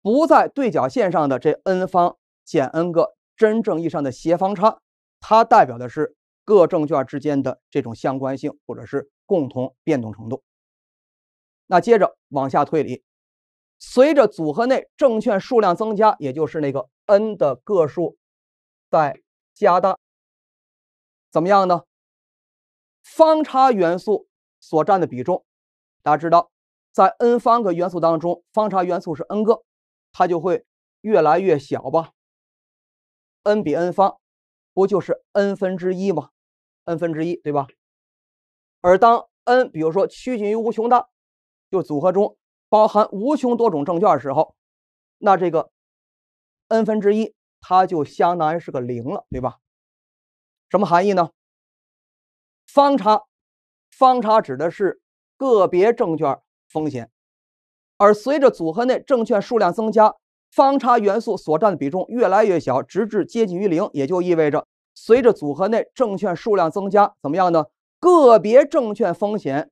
不在对角线上的这 n 方减 n 个真正意义上的协方差，它代表的是各证券之间的这种相关性，或者是共同变动程度。那接着往下推理。随着组合内证券数量增加，也就是那个 n 的个数在加大，怎么样呢？方差元素所占的比重，大家知道，在 n 方个元素当中，方差元素是 n 个，它就会越来越小吧？n 比 n 方，不就是 n 分之一吗？n 分之一，对吧？而当 n 比如说趋近于无穷大，就组合中。包含无穷多种证券时候，那这个 n 分之一它就相当于是个零了，对吧？什么含义呢？方差，方差指的是个别证券风险，而随着组合内证券数量增加，方差元素所占的比重越来越小，直至接近于零，也就意味着随着组合内证券数量增加，怎么样呢？个别证券风险。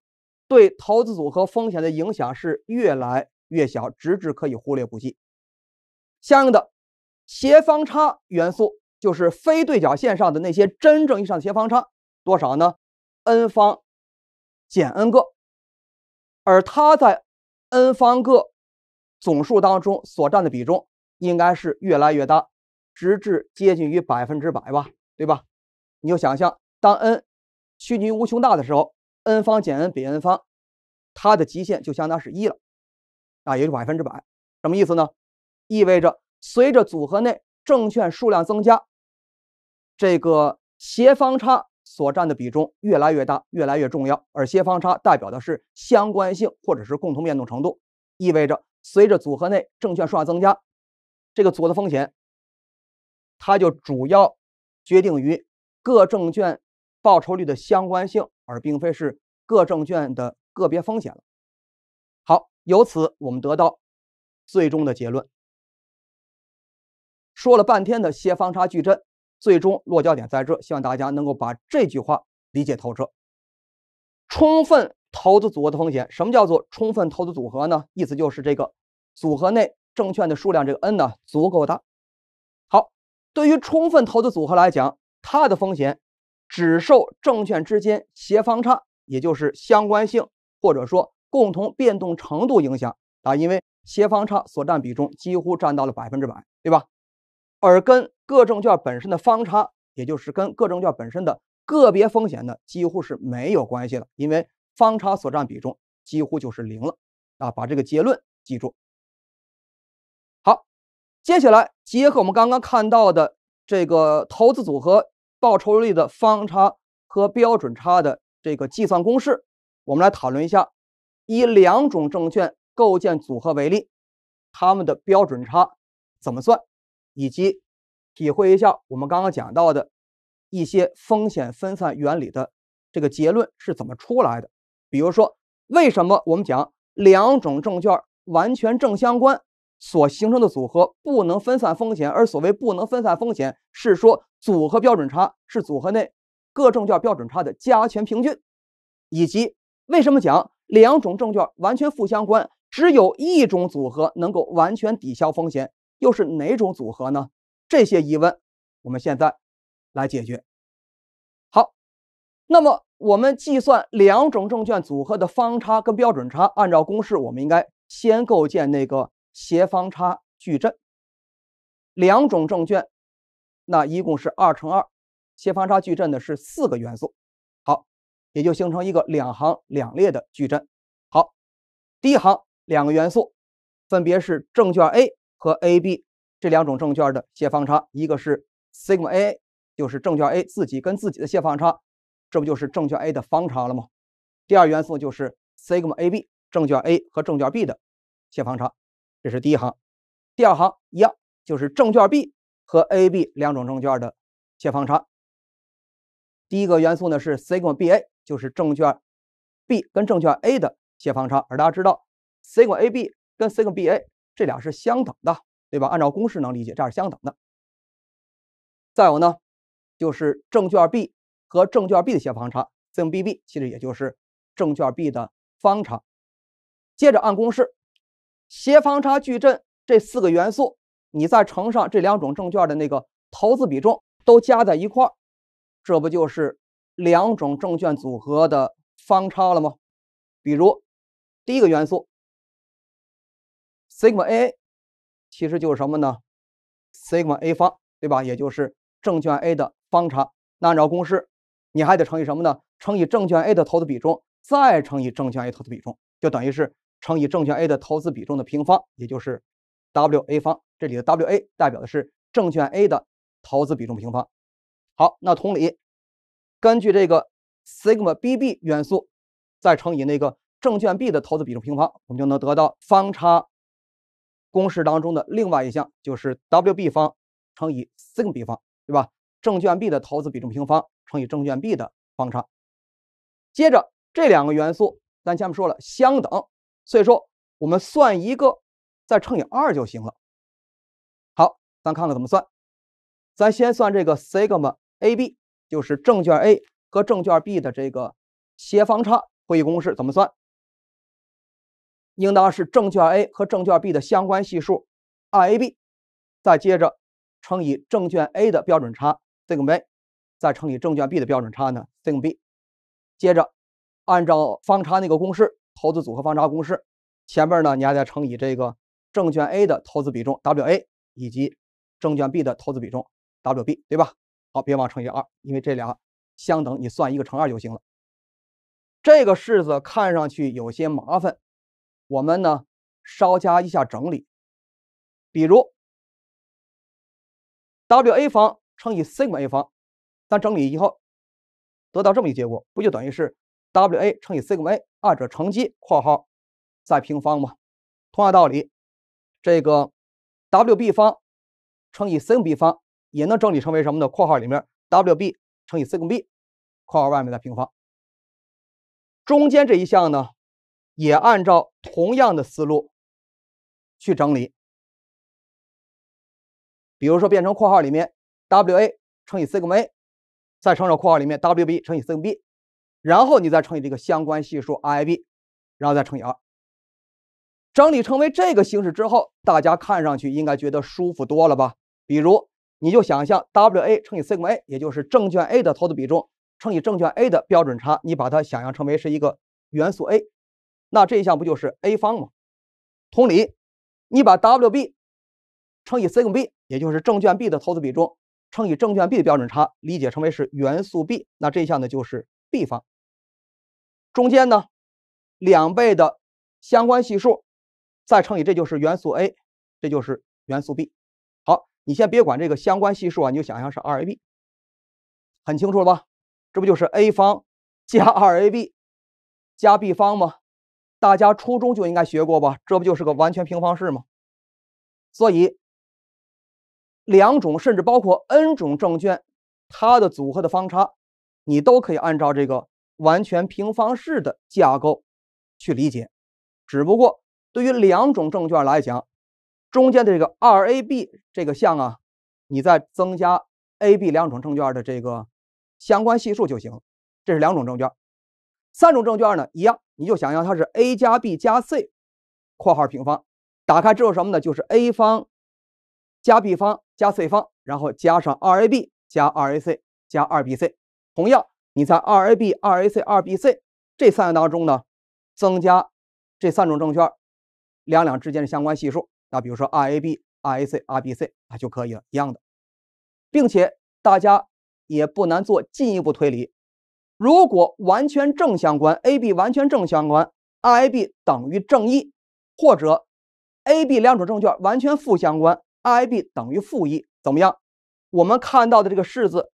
对投资组合风险的影响是越来越小，直至可以忽略不计。相应的斜方差元素就是非对角线上的那些真正意义上的斜方差，多少呢？n 方减 n 个，而它在 n 方个总数当中所占的比重应该是越来越大，直至接近于百分之百吧？对吧？你就想象当 n 趋于无穷大的时候。n 方减 n 比 n 方，它的极限就相当是一了，啊，也就百分之百。什么意思呢？意味着随着组合内证券数量增加，这个协方差所占的比重越来越大，越来越重要。而协方差代表的是相关性或者是共同变动程度，意味着随着组合内证券数量增加，这个组合的风险，它就主要决定于各证券报酬率的相关性。而并非是各证券的个别风险了。好，由此我们得到最终的结论。说了半天的协方差矩阵，最终落脚点在这。希望大家能够把这句话理解透彻。充分投资组合的风险，什么叫做充分投资组合呢？意思就是这个组合内证券的数量这个 n 呢足够大。好，对于充分投资组合来讲，它的风险。只受证券之间协方差，也就是相关性或者说共同变动程度影响啊，因为协方差所占比重几乎占到了百分之百，对吧？而跟各证券本身的方差，也就是跟各证券本身的个别风险呢，几乎是没有关系的，因为方差所占比重几乎就是零了啊。把这个结论记住。好，接下来结合我们刚刚看到的这个投资组合。报酬率的方差和标准差的这个计算公式，我们来讨论一下。以两种证券构建组合为例，它们的标准差怎么算，以及体会一下我们刚刚讲到的一些风险分散原理的这个结论是怎么出来的。比如说，为什么我们讲两种证券完全正相关所形成的组合不能分散风险？而所谓不能分散风险，是说。组合标准差是组合内各证券标准差的加权平均，以及为什么讲两种证券完全负相关，只有一种组合能够完全抵消风险，又是哪种组合呢？这些疑问我们现在来解决。好，那么我们计算两种证券组合的方差跟标准差，按照公式，我们应该先构建那个协方差矩阵，两种证券。那一共是二乘二，切方差矩阵呢是四个元素，好，也就形成一个两行两列的矩阵。好，第一行两个元素，分别是证券 A 和 A B 这两种证券的切方差，一个是 Sigma A 就是证券 A 自己跟自己的切方差，这不就是证券 A 的方差了吗？第二元素就是 Sigma A B，证券 A 和证券 B 的切方差，这是第一行，第二行一样，就是证券 B。和 A、B 两种证券的切方差。第一个元素呢是 C 管 BA，就是证券 B 跟证券 A 的切方差。而大家知道，C 管 AB 跟 C 管 BA 这俩是相等的，对吧？按照公式能理解，这是相等的。再有呢，就是证券 B 和证券 B 的切方差 C 管 BB，其实也就是证券 B 的方差。接着按公式，斜方差矩阵这四个元素。你再乘上这两种证券的那个投资比重，都加在一块这不就是两种证券组合的方差了吗？比如第一个元素 sigma A，其实就是什么呢？sigma A 方，对吧？也就是证券 A 的方差。那按照公式，你还得乘以什么呢？乘以证券 A 的投资比重，再乘以证券 A 投资比重，就等于是乘以证券 A 的投资比重的平方，也就是。W A 方，这里的 W A 代表的是证券 A 的投资比重平方。好，那同理，根据这个 Sigma B B 元素，再乘以那个证券 B 的投资比重平方，我们就能得到方差公式当中的另外一项，就是 W B 方乘以 Sigma B 方，对吧？证券 B 的投资比重平方乘以证券 B 的方差。接着这两个元素，咱前面说了相等，所以说我们算一个。再乘以二就行了。好，咱看看怎么算。咱先算这个 s i g m A a B，就是证券 A 和证券 B 的这个协方差。会议公式怎么算？应当是证券 A 和证券 B 的相关系数 r A B，再接着乘以证券 A 的标准差 sigma，再乘以证券 B 的标准差呢 s i g m B。接着按照方差那个公式，投资组合方差公式，前面呢你还得乘以这个。证券 A 的投资比重 WA 以及证券 B 的投资比重 WB，对吧？好，别忘乘以二，因为这俩相等，你算一个乘二就行了。这个式子看上去有些麻烦，我们呢稍加一下整理，比如 WA 方乘以 CA 方，咱整理以后得到这么一结果，不就等于是 WA 乘以 CA 二者乘积括号再平方吗？同样道理。这个 Wb 方乘以 Cb 方也能整理成为什么呢？括号里面 Wb 乘以 Cb，括号外面的平方。中间这一项呢，也按照同样的思路去整理。比如说变成括号里面 Wa 乘以 Ca，再乘上括号里面 Wb 乘以 Cb，然后你再乘以这个相关系数 i b 然后再乘以二。整理成为这个形式之后，大家看上去应该觉得舒服多了吧？比如，你就想象 W A 乘以 Sigma A，也就是证券 A 的投资比重乘以证券 A 的标准差，你把它想象成为是一个元素 A，那这一项不就是 A 方吗？同理，你把 W B 乘以 Sigma B，也就是证券 B 的投资比重乘以证券 B 的标准差，理解成为是元素 B，那这一项呢就是 B 方。中间呢，两倍的相关系数。再乘以，这就是元素 a，这就是元素 b。好，你先别管这个相关系数啊，你就想象是 2ab，很清楚了吧？这不就是 a 方加 2ab 加 b 方吗？大家初中就应该学过吧？这不就是个完全平方式吗？所以，两种甚至包括 n 种证券，它的组合的方差，你都可以按照这个完全平方式的架构去理解，只不过。对于两种证券来讲，中间的这个二 a b 这个项啊，你再增加 a b 两种证券的这个相关系数就行。这是两种证券，三种证券呢一样，你就想象它是 a 加 b 加 c 括号平方，打开之后什么呢？就是 a 方加 b 方加 c 方，然后加上二 a b 加二 a c 加二 b c。同样你在二 a b 二 a c 二 b c 这三个当中呢，增加这三种证券。两两之间的相关系数，那比如说 r a b、r a c、r b c 啊，就可以了一样的，并且大家也不难做进一步推理。如果完全正相关，a b 完全正相关，r a b 等于正一；或者 a b 两种证券完全负相关，r a b 等于负一。怎么样？我们看到的这个式子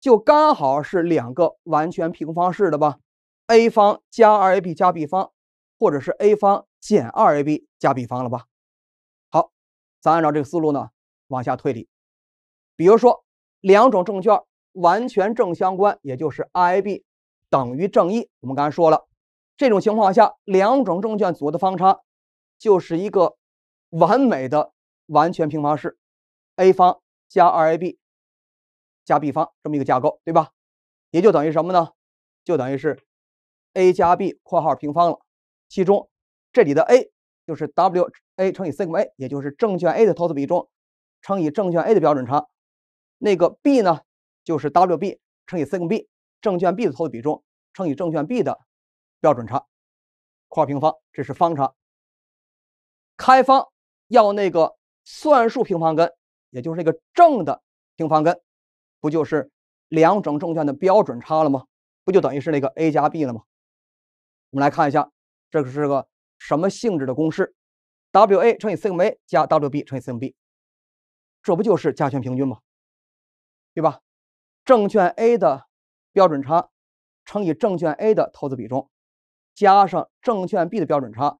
就刚好是两个完全平方式的吧，a 方加 r a b 加 b 方，或者是 a 方。减二 a b 加 b 方了吧？好，咱按照这个思路呢往下推理。比如说，两种证券完全正相关，也就是 i a b 等于正一。我们刚才说了，这种情况下，两种证券组的方差就是一个完美的完全平方式，a 方加二 a b 加 b 方这么一个架构，对吧？也就等于什么呢？就等于是 a 加 b 括号平方了，其中。这里的 A 就是 W A 乘以 Sigma A，也就是证券 A 的投资比重乘以证券 A 的标准差。那个 B 呢，就是 W B 乘以 Sigma B，证券 B 的投资比重乘以证券 B 的标准差。括号平方，这是方差。开方要那个算术平方根，也就是那个正的平方根，不就是两种证券的标准差了吗？不就等于是那个 A 加 B 了吗？我们来看一下，这个是个。什么性质的公式？W A 乘以 i m A 加 W B 乘以 i σ B，这不就是加权平均吗？对吧？证券 A 的标准差乘以证券 A 的投资比重，加上证券 B 的标准差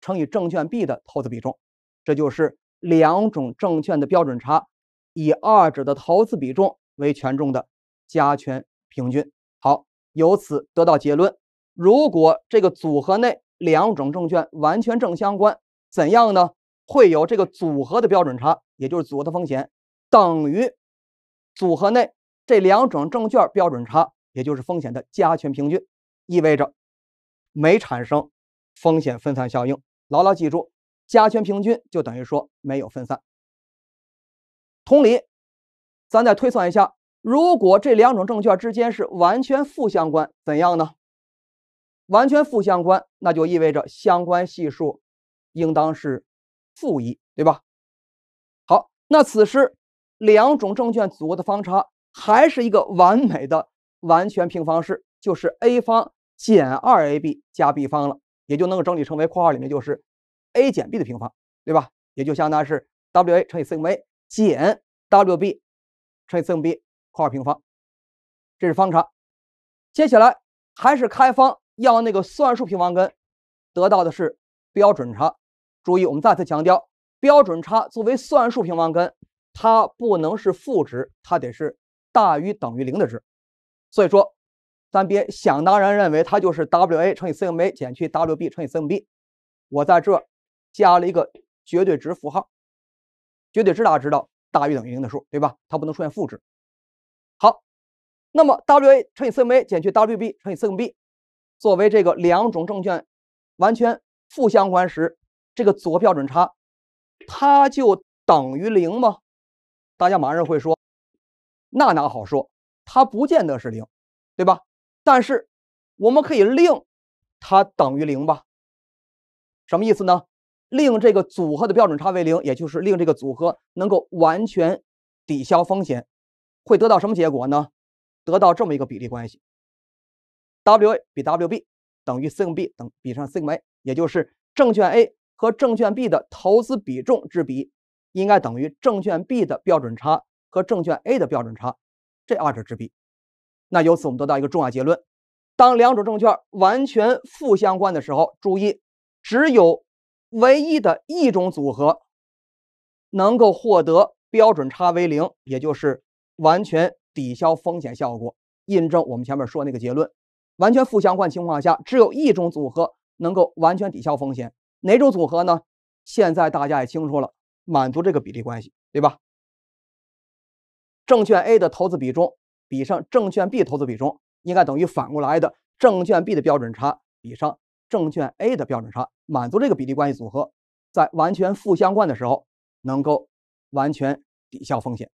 乘以证券 B 的投资比重，这就是两种证券的标准差以二者的投资比重为权重的加权平均。好，由此得到结论：如果这个组合内，两种证券完全正相关，怎样呢？会有这个组合的标准差，也就是组合的风险等于组合内这两种证券标准差，也就是风险的加权平均，意味着没产生风险分散效应。牢牢记住，加权平均就等于说没有分散。同理，咱再推算一下，如果这两种证券之间是完全负相关，怎样呢？完全负相关，那就意味着相关系数应当是负一，对吧？好，那此时两种证券组合的方差还是一个完美的完全平方式，就是 a 方减二 ab 加 b 方了，也就能够整理成为括号里面就是 a 减 b 的平方，对吧？也就相当是 wa 乘以正 a 减 wb 乘以正 b 括号平方，这是方差。接下来还是开方。要那个算术平方根，得到的是标准差。注意，我们再次强调，标准差作为算术平方根，它不能是负值，它得是大于等于零的值。所以说，咱别想当然认为它就是 W A 乘以 C M A 减去 W B 乘以 C M B。我在这加了一个绝对值符号，绝对值大家知道大于等于零的数，对吧？它不能出现负值。好，那么 W A 乘以 C M A 减去 W B 乘以 C M B。作为这个两种证券完全负相关时，这个组合标准差它就等于零吗？大家马上会说，那哪好说，它不见得是零，对吧？但是我们可以令它等于零吧。什么意思呢？令这个组合的标准差为零，也就是令这个组合能够完全抵消风险，会得到什么结果呢？得到这么一个比例关系。W A 比 W B 等于 Sigma B 等比上 Sigma A，也就是证券 A 和证券 B 的投资比重之比，应该等于证券 B 的标准差和证券 A 的标准差这二者之比。那由此我们得到一个重要结论：当两种证券完全负相关的时候，注意，只有唯一的一种组合能够获得标准差为零，也就是完全抵消风险效果，印证我们前面说那个结论。完全负相关情况下，只有一种组合能够完全抵消风险。哪种组合呢？现在大家也清楚了，满足这个比例关系，对吧？证券 A 的投资比重比上证券 B 投资比重，应该等于反过来的证券 B 的标准差比上证券 A 的标准差，满足这个比例关系，组合在完全负相关的时候能够完全抵消风险。